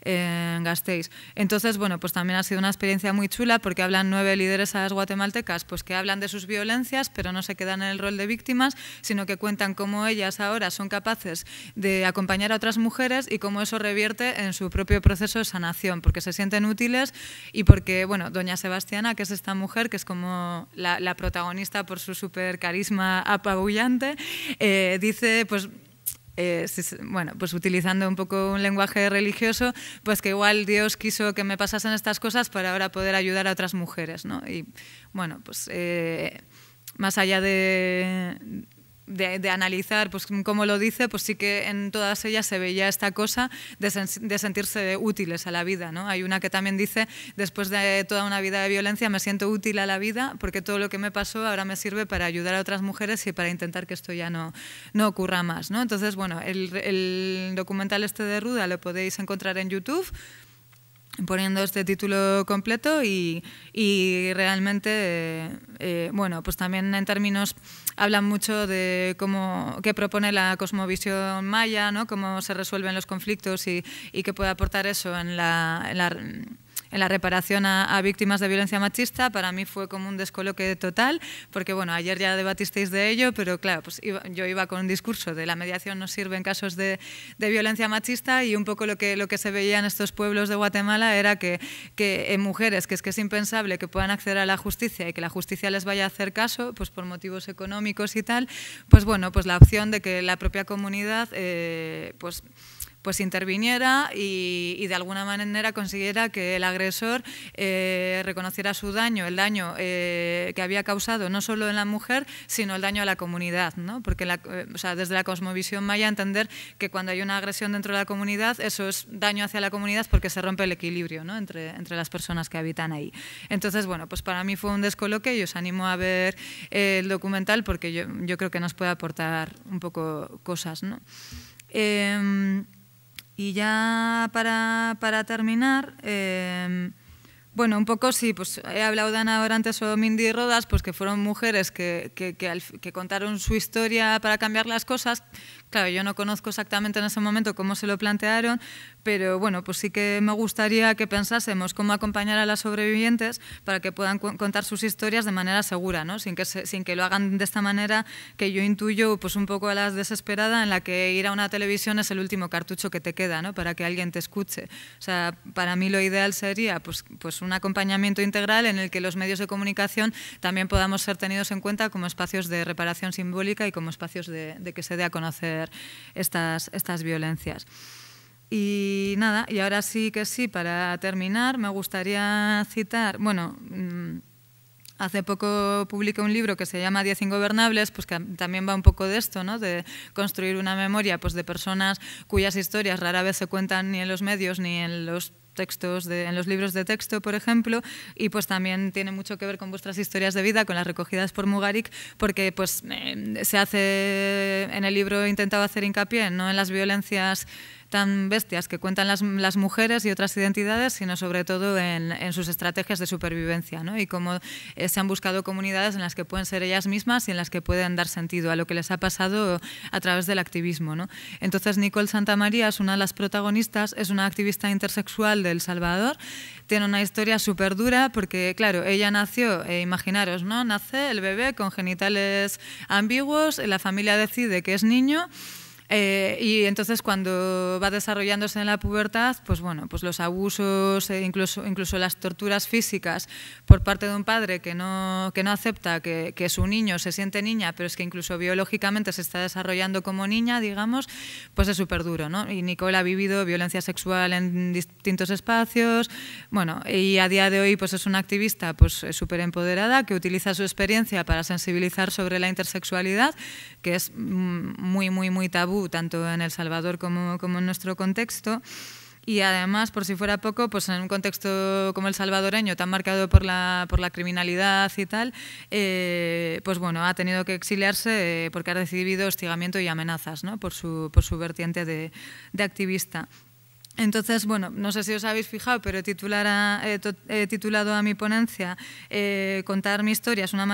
Speaker 4: en Gasteiz. Entonces, bueno, pues también ha sido una experiencia muy chula porque hablan nueve lideresas guatemaltecas pues que hablan de sus violencias, pero no se quedan en el rol de víctimas, sino que cuentan cómo ellas ahora son capaces de acompañar a otras mujeres y cómo eso revierte en su propio proceso de sanación, porque se sienten útiles y porque, bueno, doña Sebastiana que es esta mujer, que es como la, protagonista por su super carisma apabullante, eh, dice, pues eh, bueno, pues utilizando un poco un lenguaje religioso, pues que igual Dios quiso que me pasasen estas cosas para ahora poder ayudar a otras mujeres, ¿no? Y bueno, pues eh, más allá de de, analizar, pues como lo dice, pues sí que en todas ellas se veía esta cosa de, sentirse útiles a la vida. ¿no? Hay una que también dice, después de toda una vida de violencia me siento útil a la vida porque todo lo que me pasó ahora me sirve para ayudar a otras mujeres y para intentar que esto ya no, no ocurra más. ¿no? Entonces, bueno, el, el documental este de Ruda lo podéis encontrar en YouTube poniendo este título completo y, realmente, eh, bueno, pues también en términos, hablan mucho de cómo, qué propone la cosmovisión maya, ¿no? cómo se resuelven los conflictos y, y qué puede aportar eso en la en la reparación a, víctimas de violencia machista, para mí fue como un descoloque total, porque bueno, ayer ya debatisteis de ello, pero claro, pues yo iba con un discurso de la mediación no sirve en casos de, violencia machista y un poco lo que, lo que se veía en estos pueblos de Guatemala era que, en mujeres, que es que es impensable que puedan acceder a la justicia y que la justicia les vaya a hacer caso, pues por motivos económicos y tal, pues bueno, pues la opción de que la propia comunidad eh, pues pues interviniera y, de alguna manera consiguiera que el agresor eh, reconociera su daño, el daño eh, que había causado no solo en la mujer, sino el daño a la comunidad, ¿no? Porque eh, desde la cosmovisión maya entender que cuando hay una agresión dentro de la comunidad, eso es daño hacia la comunidad porque se rompe el equilibrio ¿no? entre, entre las personas que habitan ahí. Entonces, bueno, pues para mí fue un descoloque y os animo a ver el documental porque yo, yo, creo que nos puede aportar un poco cosas. ¿no? Em, y ya para, para terminar, em, bueno, un poco sí, pues he hablado de Ana antes o Mindy Rodas, pues que fueron mujeres que, que, contaron su historia para cambiar las cosas, Claro, yo no conozco exactamente en ese momento cómo se lo plantearon, pero bueno, pues sí que me gustaría que pensásemos cómo acompañar a las sobrevivientes para que puedan contar sus historias de manera segura, ¿no? sin, que sin que lo hagan de esta manera que yo intuyo pues un poco a las desesperada en la que ir a una televisión es el último cartucho que te queda ¿no? para que alguien te escuche. O sea, para mí lo ideal sería pues, pues un acompañamiento integral en el que los medios de comunicación también podamos ser tenidos en cuenta como espacios de reparación simbólica y como espacios de que se dé a conocer estas, estas violencias. Y nada, y ahora sí que sí, para terminar, me gustaría citar, bueno, mm, hace poco publiqué un libro que se llama Diez Ingobernables, pues que también va un poco de esto, ¿no? de construir una memoria pues, de personas cuyas historias rara vez se cuentan ni en los medios ni en los textos, en los libros de texto, por ejemplo, y pues también tiene mucho que ver con vuestras historias de vida, con las recogidas por Mugarik, porque pues eh, se hace, en el libro he intentado hacer hincapié, ¿no? en las violencias tan bestias que cuentan las, mujeres y otras identidades, sino sobre todo en, sus estrategias de supervivencia y cómo eh, se han buscado comunidades en las que pueden ser ellas mismas y en las que pueden dar sentido a lo que les ha pasado a través del activismo. Entonces, Nicole Santamaría es una de las protagonistas, es una activista intersexual del El Salvador, tiene una historia súper dura porque, claro, ella nació, eh, imaginaros, ¿no? nace el bebé con genitales ambiguos, la familia decide que es niño eh, y entonces cuando va desarrollándose en la pubertad, pues bueno, pues los abusos, eh, incluso, incluso las torturas físicas por parte de un padre que no, que no acepta que, que, su niño se siente niña, pero es que incluso biológicamente se está desarrollando como niña, digamos, pues es súper duro, ¿no? Y Nicole ha vivido violencia sexual en distintos espacios, bueno, y a día de hoy pues es una activista pues eh, súper empoderada que utiliza su experiencia para sensibilizar sobre la intersexualidad, que es mm, muy, muy, muy tabú tanto en El Salvador como, en nuestro contexto. Y además, por si fuera poco, pues en un contexto como el salvadoreño, tan marcado por la, criminalidad y tal, eh, pues bueno, ha tenido que exiliarse eh, porque ha recibido hostigamiento y amenazas por, su, vertiente de, activista. Entonces, bueno, no sé si os habéis fijado, pero he titulado a mi ponencia eh, Contar mi historia es una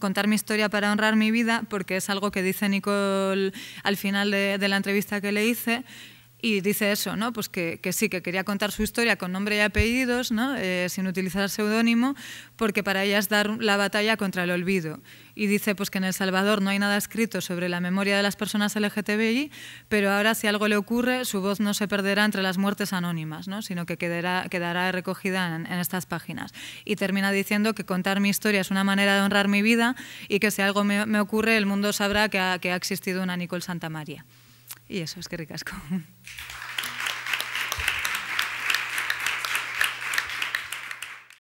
Speaker 4: contar mi historia para honrar mi vida, porque es algo que dice Nicole al final de, la entrevista que le hice. Y dice eso, ¿no? Pues que, sí, que quería contar su historia con nombre y apellidos, eh, sin utilizar seudónimo, porque para ella es dar la batalla contra el olvido y dice pues, que en El Salvador no hay nada escrito sobre la memoria de las personas LGTBI, pero ahora si algo le ocurre, su voz no se perderá entre las muertes anónimas, ¿no? sino que quedará, recogida en, estas páginas. Y termina diciendo que contar mi historia es una manera de honrar mi vida y que si algo me, ocurre, el mundo sabrá que ha, que ha existido una Nicole Santa María. Y eso, es que ricasco.